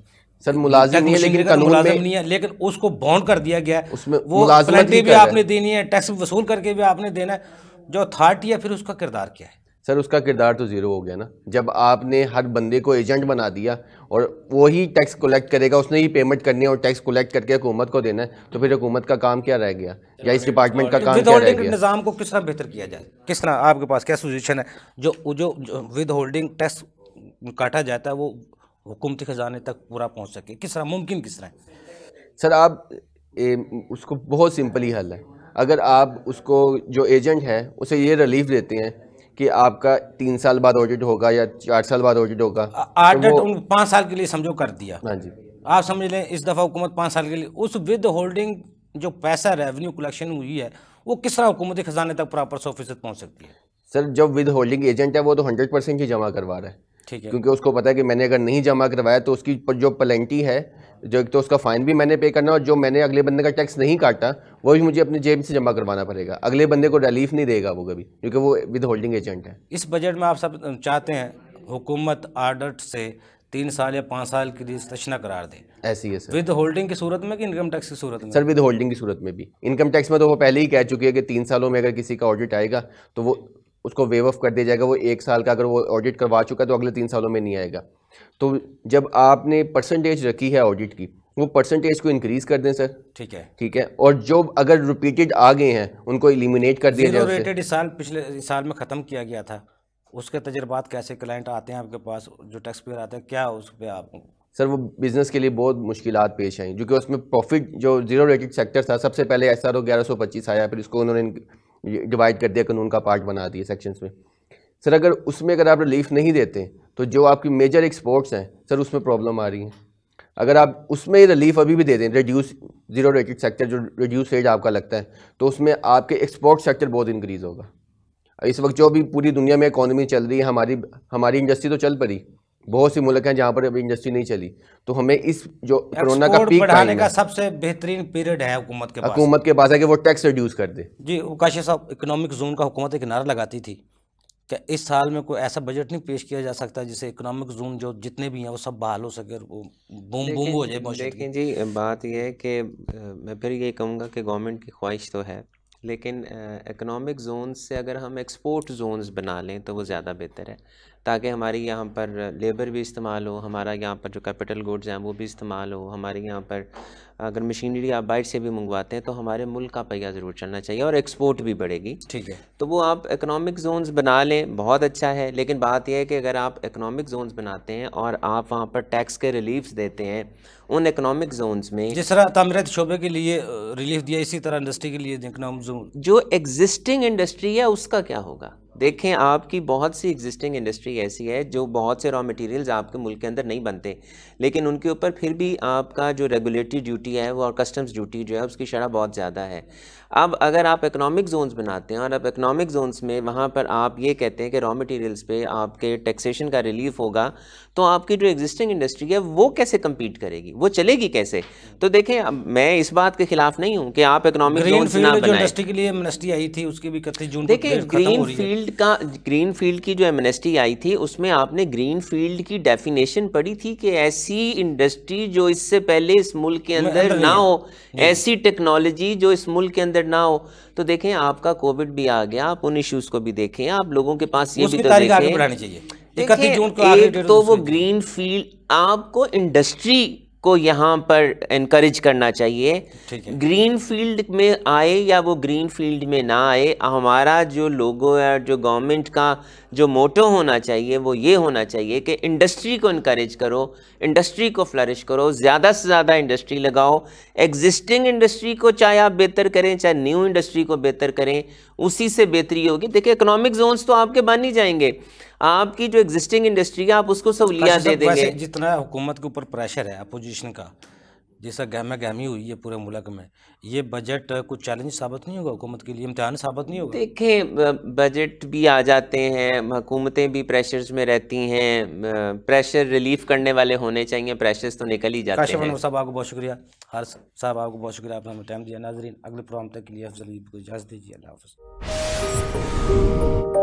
सर मुलाजिम नहीं है लेकिन तो कानून में नहीं है लेकिन उसको बॉन्ड कर दिया गया है उसमें वो भी आपने देनी है टैक्स वसूल करके भी आपने देना है जो अथॉरिटी है फिर उसका किरदार क्या है सर उसका किरदार तो ज़ीरो हो गया ना जब आपने हर बंदे को एजेंट बना दिया और वही टैक्स कलेक्ट करेगा उसने ही पेमेंट करनी है और टैक्स कलेक्ट करके हुकूमत को देना है तो फिर हुकूमत का काम क्या रह गया या इस डिपार्टमेंट का काम क्या रह गया निज़ाम को किस तरह बेहतर किया जाए किस तरह आपके पास क्या सोल्यूशन है जो जो, जो विद होल्डिंग टैक्स काटा जाता है वो हुकूमती ख़जाने तक पूरा पहुँच सके किस तरह मुमकिन किस तरह सर आप उसको बहुत सिंपली हल है अगर आप उसको जो एजेंट है उसे ये रिलीफ देते हैं कि आपका तीन साल बाद ऑडिट होगा या चार साल बाद ऑडिट होगा ऑडिट तो पाँच साल के लिए समझो कर दिया हाँ जी आप समझ लें इस दफ़ा हुकूमत पाँच साल के लिए उस विद होल्डिंग जो पैसा रेवेन्यू कलेक्शन हुई है वो किस तरह हुकूमत खजाने तक प्रॉपर सौ फीसद पहुँच सकती है सर जब विद होल्डिंग एजेंट है वो तो हंड्रेड परसेंट ही जमा करवा रहा है ठीक है क्योंकि उसको पता है कि मैंने अगर नहीं जमा करवाया तो उसकी जो पलेंटी है जो एक तो उसका फ़ाइन भी मैंने पे करना है और जो मैंने अगले बंदे का टैक्स नहीं काटा वो भी मुझे अपने जेब से जमा करवाना पड़ेगा अगले बंदे को रिलीफ नहीं देगा वो कभी क्योंकि वो विद होल्डिंग एजेंट है इस बजट में आप सब चाहते हैं हुकूमत आर्डर से तीन साल या पाँच साल के लिए तशना करार दे ऐसी है सर विद होल्डिंग की सूरत में कि इनकम टैक्स की सूरत में सर विद होल्डिंग की सूरत में भी इनकम टैक्स में तो वो पहले ही कह चुकी है कि तीन सालों में अगर किसी का ऑडिट आएगा तो वो उसको वेव ऑफ कर दिया जाएगा वो एक साल का अगर वो ऑडिट करवा चुका है तो अगले तीन सालों में नहीं आएगा तो जब आपने परसेंटेज रखी है ऑडिट की वो परसेंटेज को इंक्रीज कर दें सर ठीक है ठीक है और जो अगर रिपीटेड आ गए हैं उनको इलिमिनेट कर दिया जाए रेटेड इस साल पिछले इस साल में ख़त्म किया गया था उसके तजर्बात कैसे क्लाइंट आते हैं आपके पास जो टैक्स पेयर आते हैं क्या उस पर आप सर वो बिज़नेस के लिए बहुत मुश्किल पेश आई क्योंकि उसमें प्रॉफिट जो जीरो रेटेड सेक्टर था सबसे पहले एस आर ओ ग्यारह सौ पच्चीस आया फिर इसको उन्होंने डिवाइड कर दिया कानून का पार्ट बना दिया सेक्शंस में सर अगर उसमें अगर आप रिलीफ नहीं देते तो जो आपकी मेजर एक्सपोर्ट्स हैं सर उसमें प्रॉब्लम आ रही है अगर आप उसमें रिलीफ अभी भी दे दें रिड्यूस जीरो रेटेड सेक्टर जो रिड्यूस रेट आपका लगता है तो उसमें आपके एक्सपोर्ट सेक्टर बहुत इंक्रीज़ होगा इस वक्त जो भी पूरी दुनिया में इकॉनमी चल रही है हमारी हमारी इंडस्ट्री तो चल पड़ी बहुत सी मुल्क हैं जहाँ पर अभी इंडस्ट्री नहीं चली तो हमें इस जो कोरोना का पीक बढ़ाने का सबसे बेहतरीन पीरियड है हुकूमत के पास हुकूमत के पास है कि वो टैक्स रिड्यूस कर दे जी काशी साहब इकोनॉमिक जोन का हुकूमत एक नारा लगाती थी कि इस साल में कोई ऐसा बजट नहीं पेश किया जा सकता जिससे इकोनॉमिक जोन जो जितने भी हैं वो सब बहाल हो सके वो बूम बूम हो जाए लेकिन जी बात यह है कि मैं फिर ये कहूँगा कि गवर्नमेंट की ख्वाहिश तो है लेकिन इकोनॉमिक जोन से अगर हम एक्सपोर्ट जोन्स बना लें तो वो ज़्यादा बेहतर है ताकि हमारी यहाँ पर लेबर भी इस्तेमाल हो हमारा यहाँ पर जो कैपिटल गुड्स हैं वो भी इस्तेमाल हो हमारे यहाँ पर अगर मशीनरी आप बाइट से भी मंगवाते हैं तो हमारे मुल्क का पहिया ज़रूर चलना चाहिए और एक्सपोर्ट भी बढ़ेगी ठीक है तो वो आप इकोनॉमिक जोन्स बना लें बहुत अच्छा है लेकिन बात यह है कि अगर आप इकोनॉमिक जोन्स बनाते हैं और आप वहाँ पर टैक्स के रिलीफ देते हैं उन इकोनॉमिक जोन्स में जिस तरह तमीरत शोबे के लिए रिलीफ दिया इसी तरह इंडस्ट्री के लिए जो एग्जिस्टिंग इंडस्ट्री है उसका क्या होगा देखें आपकी बहुत सी एग्जिस्टिंग इंडस्ट्री ऐसी है जो बहुत से रॉ मटेरियल्स आपके मुल्क के अंदर नहीं बनते लेकिन उनके ऊपर फिर भी आपका जो रेगुलेटरी ड्यूटी है वो और कस्टम्स ड्यूटी जो है उसकी शरह बहुत ज़्यादा है अब अगर आप इकोनॉमिक जोन्स बनाते हैं और अब इकोनॉमिक जोन्स में वहाँ पर आप ये कहते हैं कि रॉ मटेरियल्स पे आपके टैक्सेशन का रिलीफ होगा तो आपकी जो एग्जिस्टिंग इंडस्ट्री है वो कैसे कम्पीट करेगी वो चलेगी कैसे तो देखें अब मैं इस बात के खिलाफ नहीं हूँ कि आप इकोनॉमिक जोन्स ना के लिए एमनेस्टी आई थी उसकी भी कथित जून देखिए ग्रीन फील्ड का ग्रीन फील्ड की जो एमनेस्टी आई थी उसमें आपने ग्रीन फील्ड की डेफिनेशन पढ़ी थी कि ऐसी इंडस्ट्री जो इससे पहले इस मुल्क के अंदर ना हो ऐसी टेक्नोलॉजी जो इस मुल्क के अंदर रिलेटेड ना हो तो देखें आपका कोविड भी आ गया आप उन इश्यूज को भी देखें आप लोगों के पास ये भी तो देखें एक तो वो ग्रीन फील्ड आपको इंडस्ट्री को यहाँ पर इनक्रेज करना चाहिए ग्रीन फील्ड में आए या वो ग्रीन फील्ड में ना आए हमारा जो लोगों या जो गवर्नमेंट का जो मोटो होना चाहिए वो ये होना चाहिए कि इंडस्ट्री को इनक्रेज करो इंडस्ट्री को फ्लरिश करो ज़्यादा से ज़्यादा इंडस्ट्री लगाओ एग्जिस्टिंग इंडस्ट्री को चाहे आप बेहतर करें चाहे न्यू इंडस्ट्री को बेहतर करें उसी से बेहतरी होगी देखिए इकोनॉमिक जोन्स तो आपके बन ही जाएंगे आपकी जो एग्जिस्टिंग इंडस्ट्री है आप उसको सहूलियात अच्छा, दे देंगे जितना हुकूमत के ऊपर प्रेशर है अपोजिशन का जैसा गहमा गहमी हुई है पूरे मुल्क में ये बजट कुछ चैलेंज साबित नहीं होगा हुकूमत के लिए इम्तहान साबित नहीं होगा देखें बजट भी आ जाते हैं हुकूमतें भी प्रेशर्स में रहती हैं प्रेशर रिलीफ करने वाले होने चाहिए प्रेशर्स तो निकल ही जाते हैं साहब आपको बहुत शुक्रिया हर साहब आपको बहुत शुक्रिया आपने हमें टाइम दिया नाजरीन अगले प्रोग्राम तक के लिए अफजल को इजाज़त दीजिए अल्लाह हाफ़